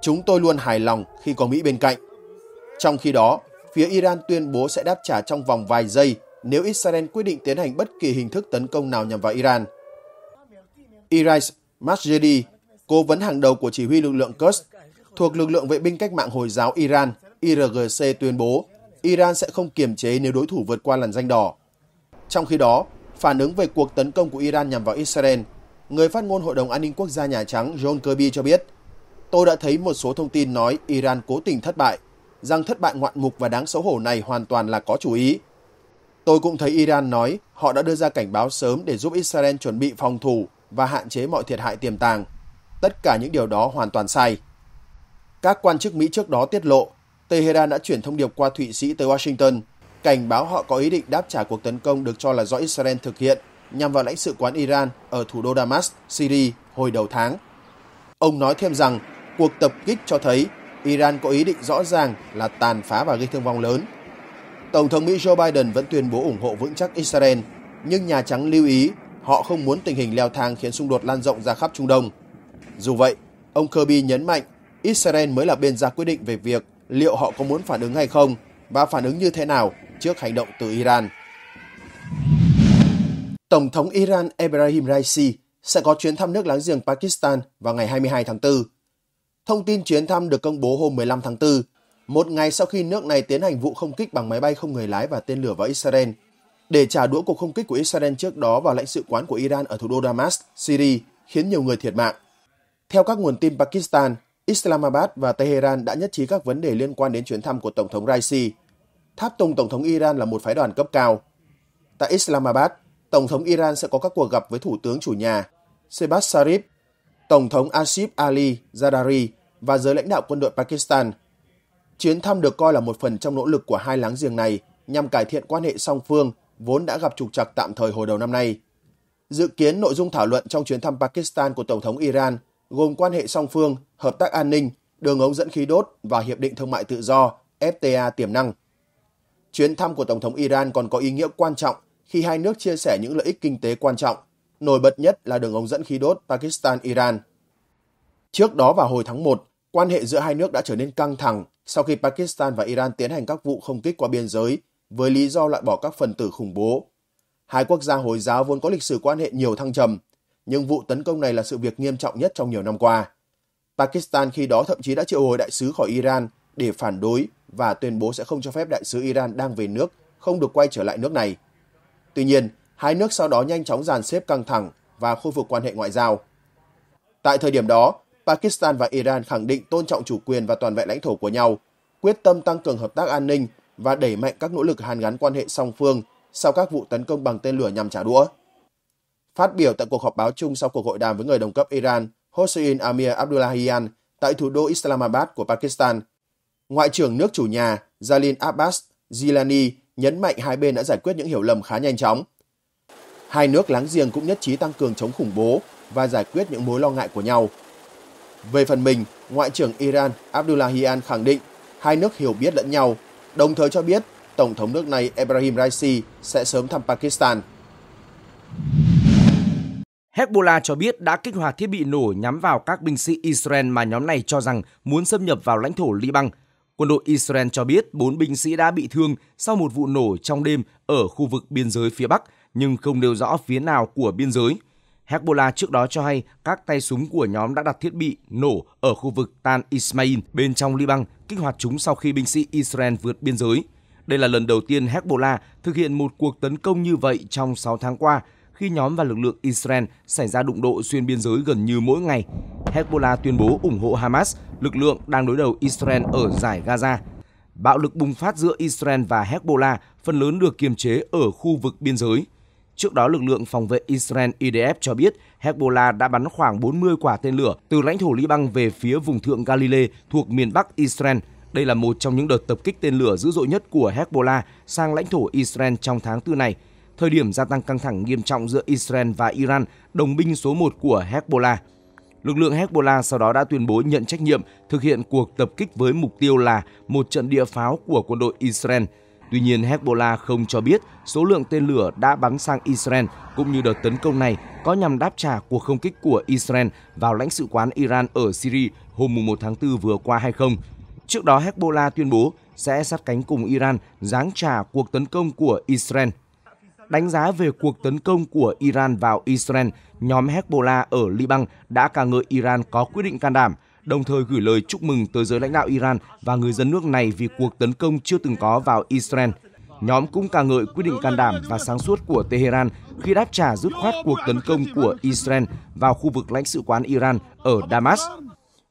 [SPEAKER 3] chúng tôi luôn hài lòng khi có Mỹ bên cạnh. Trong khi đó, phía Iran tuyên bố sẽ đáp trả trong vòng vài giây nếu Israel quyết định tiến hành bất kỳ hình thức tấn công nào nhằm vào Iran. Irais Masjedi, cố vấn hàng đầu của chỉ huy lực lượng Quds, thuộc lực lượng vệ binh cách mạng Hồi giáo Iran, IRGC tuyên bố Iran sẽ không kiềm chế nếu đối thủ vượt qua làn danh đỏ. Trong khi đó, Phản ứng về cuộc tấn công của Iran nhằm vào Israel, người phát ngôn Hội đồng An ninh Quốc gia Nhà Trắng John Kirby cho biết, tôi đã thấy một số thông tin nói Iran cố tình thất bại, rằng thất bại ngoạn mục và đáng xấu hổ này hoàn toàn là có chủ ý. Tôi cũng thấy Iran nói họ đã đưa ra cảnh báo sớm để giúp Israel chuẩn bị phòng thủ và hạn chế mọi thiệt hại tiềm tàng. Tất cả những điều đó hoàn toàn sai. Các quan chức Mỹ trước đó tiết lộ Tehran đã chuyển thông điệp qua Thụy Sĩ tới Washington – cảnh báo họ có ý định đáp trả cuộc tấn công được cho là do Israel thực hiện nhằm vào lãnh sự quán Iran ở thủ đô Damas, Syria hồi đầu tháng. Ông nói thêm rằng cuộc tập kích cho thấy Iran có ý định rõ ràng là tàn phá và gây thương vong lớn. Tổng thống Mỹ Joe Biden vẫn tuyên bố ủng hộ vững chắc Israel, nhưng Nhà Trắng lưu ý họ không muốn tình hình leo thang khiến xung đột lan rộng ra khắp Trung Đông. Dù vậy, ông Kirby nhấn mạnh Israel mới là bên ra quyết định về việc liệu họ có muốn phản ứng hay không và phản ứng như thế nào trước hành động từ Iran. Tổng thống Iran Ebrahim Raisi sẽ có chuyến thăm nước láng giềng Pakistan vào ngày 22 tháng 4. Thông tin chuyến thăm được công bố hôm 15 tháng 4, một ngày sau khi nước này tiến hành vụ không kích bằng máy bay không người lái và tên lửa vào Israel, để trả đũa cuộc không kích của Israel trước đó vào lãnh sự quán của Iran ở thủ đô Damas, Syria, khiến nhiều người thiệt mạng. Theo các nguồn tin Pakistan, Islamabad và Tehran đã nhất trí các vấn đề liên quan đến chuyến thăm của Tổng thống Raisi tháp tùng Tổng thống Iran là một phái đoàn cấp cao. Tại Islamabad, Tổng thống Iran sẽ có các cuộc gặp với Thủ tướng chủ nhà Sebas Sharif, Tổng thống Asif Ali Zardari và giới lãnh đạo quân đội Pakistan. Chuyến thăm được coi là một phần trong nỗ lực của hai láng giềng này nhằm cải thiện quan hệ song phương vốn đã gặp trục trặc tạm thời hồi đầu năm nay. Dự kiến nội dung thảo luận trong chuyến thăm Pakistan của Tổng thống Iran gồm quan hệ song phương, hợp tác an ninh, đường ống dẫn khí đốt và hiệp định thương mại tự do FTA tiềm năng. Chuyến thăm của Tổng thống Iran còn có ý nghĩa quan trọng khi hai nước chia sẻ những lợi ích kinh tế quan trọng, nổi bật nhất là đường ống dẫn khí đốt Pakistan-Iran. Trước đó vào hồi tháng 1, quan hệ giữa hai nước đã trở nên căng thẳng sau khi Pakistan và Iran tiến hành các vụ không kích qua biên giới với lý do loại bỏ các phần tử khủng bố. Hai quốc gia Hồi giáo vốn có lịch sử quan hệ nhiều thăng trầm, nhưng vụ tấn công này là sự việc nghiêm trọng nhất trong nhiều năm qua. Pakistan khi đó thậm chí đã triệu hồi đại sứ khỏi Iran để phản đối và tuyên bố sẽ không cho phép đại sứ Iran đang về nước không được quay trở lại nước này. Tuy nhiên, hai nước sau đó nhanh chóng dàn xếp căng thẳng và khôi phục quan hệ ngoại giao. Tại thời điểm đó, Pakistan và Iran khẳng định tôn trọng chủ quyền và toàn vẹn lãnh thổ của nhau, quyết tâm tăng cường hợp tác an ninh và đẩy mạnh các nỗ lực hàn gắn quan hệ song phương sau các vụ tấn công bằng tên lửa nhằm trả đũa. Phát biểu tại cuộc họp báo chung sau cuộc hội đàm với người đồng cấp Iran, Hossein Amir Abdullahian tại thủ đô Islamabad của Pakistan – Ngoại trưởng nước chủ nhà Jalil Abbas Zilani nhấn mạnh hai bên đã giải quyết những hiểu lầm khá nhanh chóng. Hai nước láng giềng cũng nhất trí tăng cường chống khủng bố và giải quyết những mối lo ngại của nhau. Về phần mình, Ngoại trưởng Iran Abdullahian khẳng định hai nước hiểu biết lẫn nhau, đồng thời cho biết Tổng thống nước này Ibrahim Raisi sẽ sớm thăm Pakistan.
[SPEAKER 1] Hezbollah cho biết đã kích hoạt thiết bị nổ nhắm vào các binh sĩ Israel mà nhóm này cho rằng muốn xâm nhập vào lãnh thổ Liban – Quân đội Israel cho biết 4 binh sĩ đã bị thương sau một vụ nổ trong đêm ở khu vực biên giới phía Bắc, nhưng không nêu rõ phía nào của biên giới. Hezbollah trước đó cho hay các tay súng của nhóm đã đặt thiết bị nổ ở khu vực Tan Ismail bên trong Liban, kích hoạt chúng sau khi binh sĩ Israel vượt biên giới. Đây là lần đầu tiên Hezbollah thực hiện một cuộc tấn công như vậy trong 6 tháng qua, khi nhóm và lực lượng Israel xảy ra đụng độ xuyên biên giới gần như mỗi ngày. Hezbollah tuyên bố ủng hộ Hamas, lực lượng đang đối đầu Israel ở giải Gaza. Bạo lực bùng phát giữa Israel và Hezbollah phần lớn được kiềm chế ở khu vực biên giới. Trước đó, lực lượng phòng vệ Israel IDF cho biết Hezbollah đã bắn khoảng 40 quả tên lửa từ lãnh thổ Liban về phía vùng thượng Galilee thuộc miền Bắc Israel. Đây là một trong những đợt tập kích tên lửa dữ dội nhất của Hezbollah sang lãnh thổ Israel trong tháng tư này – thời điểm gia tăng căng thẳng nghiêm trọng giữa Israel và Iran, đồng binh số 1 của Hezbollah. Lực lượng Hezbollah sau đó đã tuyên bố nhận trách nhiệm thực hiện cuộc tập kích với mục tiêu là một trận địa pháo của quân đội Israel. Tuy nhiên, Hezbollah không cho biết số lượng tên lửa đã bắn sang Israel cũng như đợt tấn công này có nhằm đáp trả cuộc không kích của Israel vào lãnh sự quán Iran ở Syria hôm 1 tháng 4 vừa qua hay không. Trước đó, Hezbollah tuyên bố sẽ sát cánh cùng Iran giáng trả cuộc tấn công của Israel đánh giá về cuộc tấn công của Iran vào Israel, nhóm Hezbollah ở Liban đã ca ngợi Iran có quyết định can đảm, đồng thời gửi lời chúc mừng tới giới lãnh đạo Iran và người dân nước này vì cuộc tấn công chưa từng có vào Israel. Nhóm cũng ca ngợi quyết định can đảm và sáng suốt của Tehran khi đáp trả dứt khoát cuộc tấn công của Israel vào khu vực lãnh sự quán Iran ở Damas.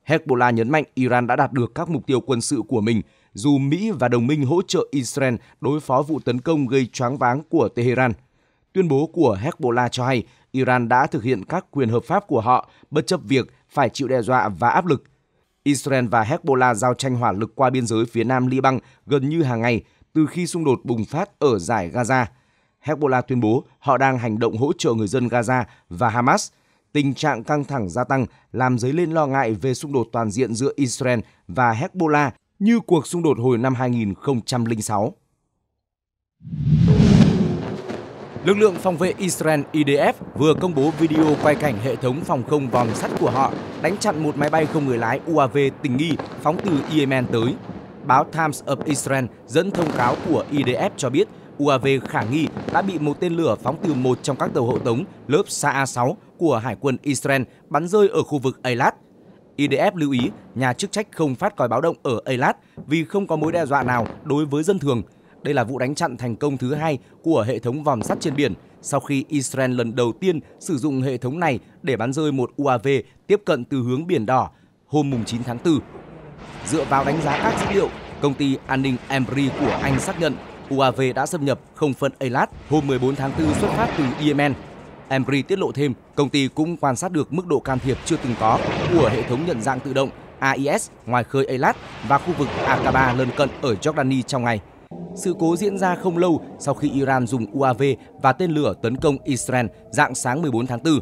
[SPEAKER 1] Hezbollah nhấn mạnh Iran đã đạt được các mục tiêu quân sự của mình, dù Mỹ và đồng minh hỗ trợ Israel đối phó vụ tấn công gây choáng váng của Tehran. Tuyên bố của Hezbollah cho hay Iran đã thực hiện các quyền hợp pháp của họ bất chấp việc phải chịu đe dọa và áp lực. Israel và Hezbollah giao tranh hỏa lực qua biên giới phía nam Liban gần như hàng ngày từ khi xung đột bùng phát ở giải Gaza. Hezbollah tuyên bố họ đang hành động hỗ trợ người dân Gaza và Hamas. Tình trạng căng thẳng gia tăng làm dấy lên lo ngại về xung đột toàn diện giữa Israel và Hezbollah như cuộc xung đột hồi năm 2006. Lực lượng phòng vệ Israel IDF vừa công bố video quay cảnh hệ thống phòng không vòm sắt của họ đánh chặn một máy bay không người lái UAV tình nghi phóng từ Yemen tới. Báo Times of Israel dẫn thông cáo của IDF cho biết UAV khả nghi đã bị một tên lửa phóng từ một trong các tàu hộ tống lớp sa 6 của Hải quân Israel bắn rơi ở khu vực Eilat, IDF lưu ý nhà chức trách không phát còi báo động ở Eilat vì không có mối đe dọa nào đối với dân thường. Đây là vụ đánh chặn thành công thứ hai của hệ thống vòm sắt trên biển sau khi Israel lần đầu tiên sử dụng hệ thống này để bắn rơi một UAV tiếp cận từ hướng Biển Đỏ hôm 9 tháng 4. Dựa vào đánh giá các dữ liệu, công ty an ninh Embry của Anh xác nhận UAV đã xâm nhập không phận Eilat hôm 14 tháng 4 xuất phát từ Yemen Emery tiết lộ thêm, công ty cũng quan sát được mức độ can thiệp chưa từng có của hệ thống nhận dạng tự động AIS ngoài khơi Eilat và khu vực Aqaba lân cận ở Jordani trong ngày. Sự cố diễn ra không lâu sau khi Iran dùng UAV và tên lửa tấn công Israel dạng sáng 14 tháng 4.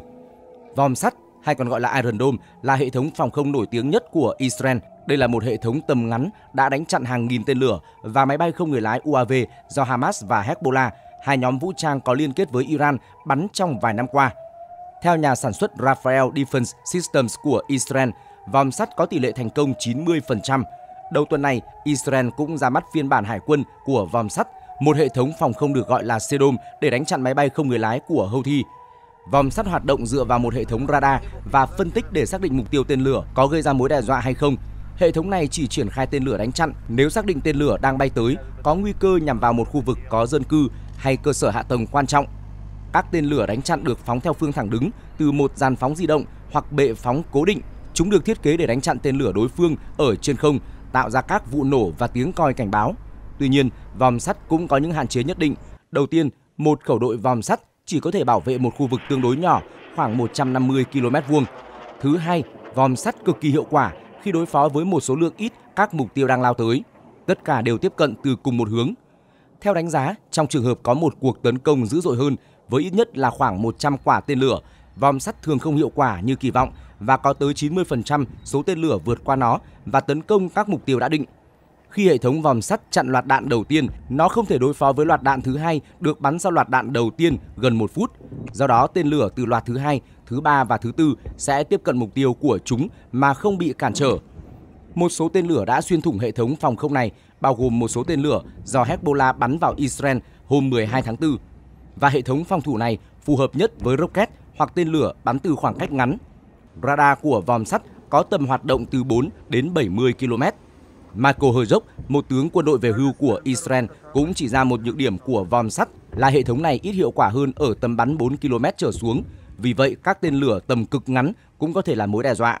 [SPEAKER 1] Vòm sắt hay còn gọi là Iron Dome là hệ thống phòng không nổi tiếng nhất của Israel. Đây là một hệ thống tầm ngắn đã đánh chặn hàng nghìn tên lửa và máy bay không người lái UAV do Hamas và Hezbollah hai nhóm vũ trang có liên kết với Iran bắn trong vài năm qua. Theo nhà sản xuất Rafael Defense Systems của Israel, vòng sắt có tỷ lệ thành công 90%. Đầu tuần này, Israel cũng ra mắt phiên bản hải quân của vòng sắt, một hệ thống phòng không được gọi là Sedom để đánh chặn máy bay không người lái của Houthi. Vòng sắt hoạt động dựa vào một hệ thống radar và phân tích để xác định mục tiêu tên lửa có gây ra mối đe dọa hay không. Hệ thống này chỉ triển khai tên lửa đánh chặn nếu xác định tên lửa đang bay tới, có nguy cơ nhằm vào một khu vực có dân cư hay cơ sở hạ tầng quan trọng. Các tên lửa đánh chặn được phóng theo phương thẳng đứng từ một dàn phóng di động hoặc bệ phóng cố định. Chúng được thiết kế để đánh chặn tên lửa đối phương ở trên không, tạo ra các vụ nổ và tiếng còi cảnh báo. Tuy nhiên, vòm sắt cũng có những hạn chế nhất định. Đầu tiên, một khẩu đội vòm sắt chỉ có thể bảo vệ một khu vực tương đối nhỏ, khoảng 150 km vuông. Thứ hai, vòm sắt cực kỳ hiệu quả khi đối phó với một số lượng ít các mục tiêu đang lao tới. Tất cả đều tiếp cận từ cùng một hướng – theo đánh giá, trong trường hợp có một cuộc tấn công dữ dội hơn với ít nhất là khoảng 100 quả tên lửa, vòng sắt thường không hiệu quả như kỳ vọng và có tới 90% số tên lửa vượt qua nó và tấn công các mục tiêu đã định. Khi hệ thống vòm sắt chặn loạt đạn đầu tiên, nó không thể đối phó với loạt đạn thứ hai được bắn sau loạt đạn đầu tiên gần một phút. Do đó, tên lửa từ loạt thứ hai, thứ ba và thứ tư sẽ tiếp cận mục tiêu của chúng mà không bị cản trở. Một số tên lửa đã xuyên thủng hệ thống phòng không này bao gồm một số tên lửa do Hezbollah bắn vào Israel hôm 12 tháng 4. Và hệ thống phòng thủ này phù hợp nhất với rocket hoặc tên lửa bắn từ khoảng cách ngắn. Radar của vòm sắt có tầm hoạt động từ 4 đến 70 km. Marco Herzog, một tướng quân đội về hưu của Israel, cũng chỉ ra một nhược điểm của vòm sắt là hệ thống này ít hiệu quả hơn ở tầm bắn 4 km trở xuống. Vì vậy, các tên lửa tầm cực ngắn cũng có thể là mối đe dọa.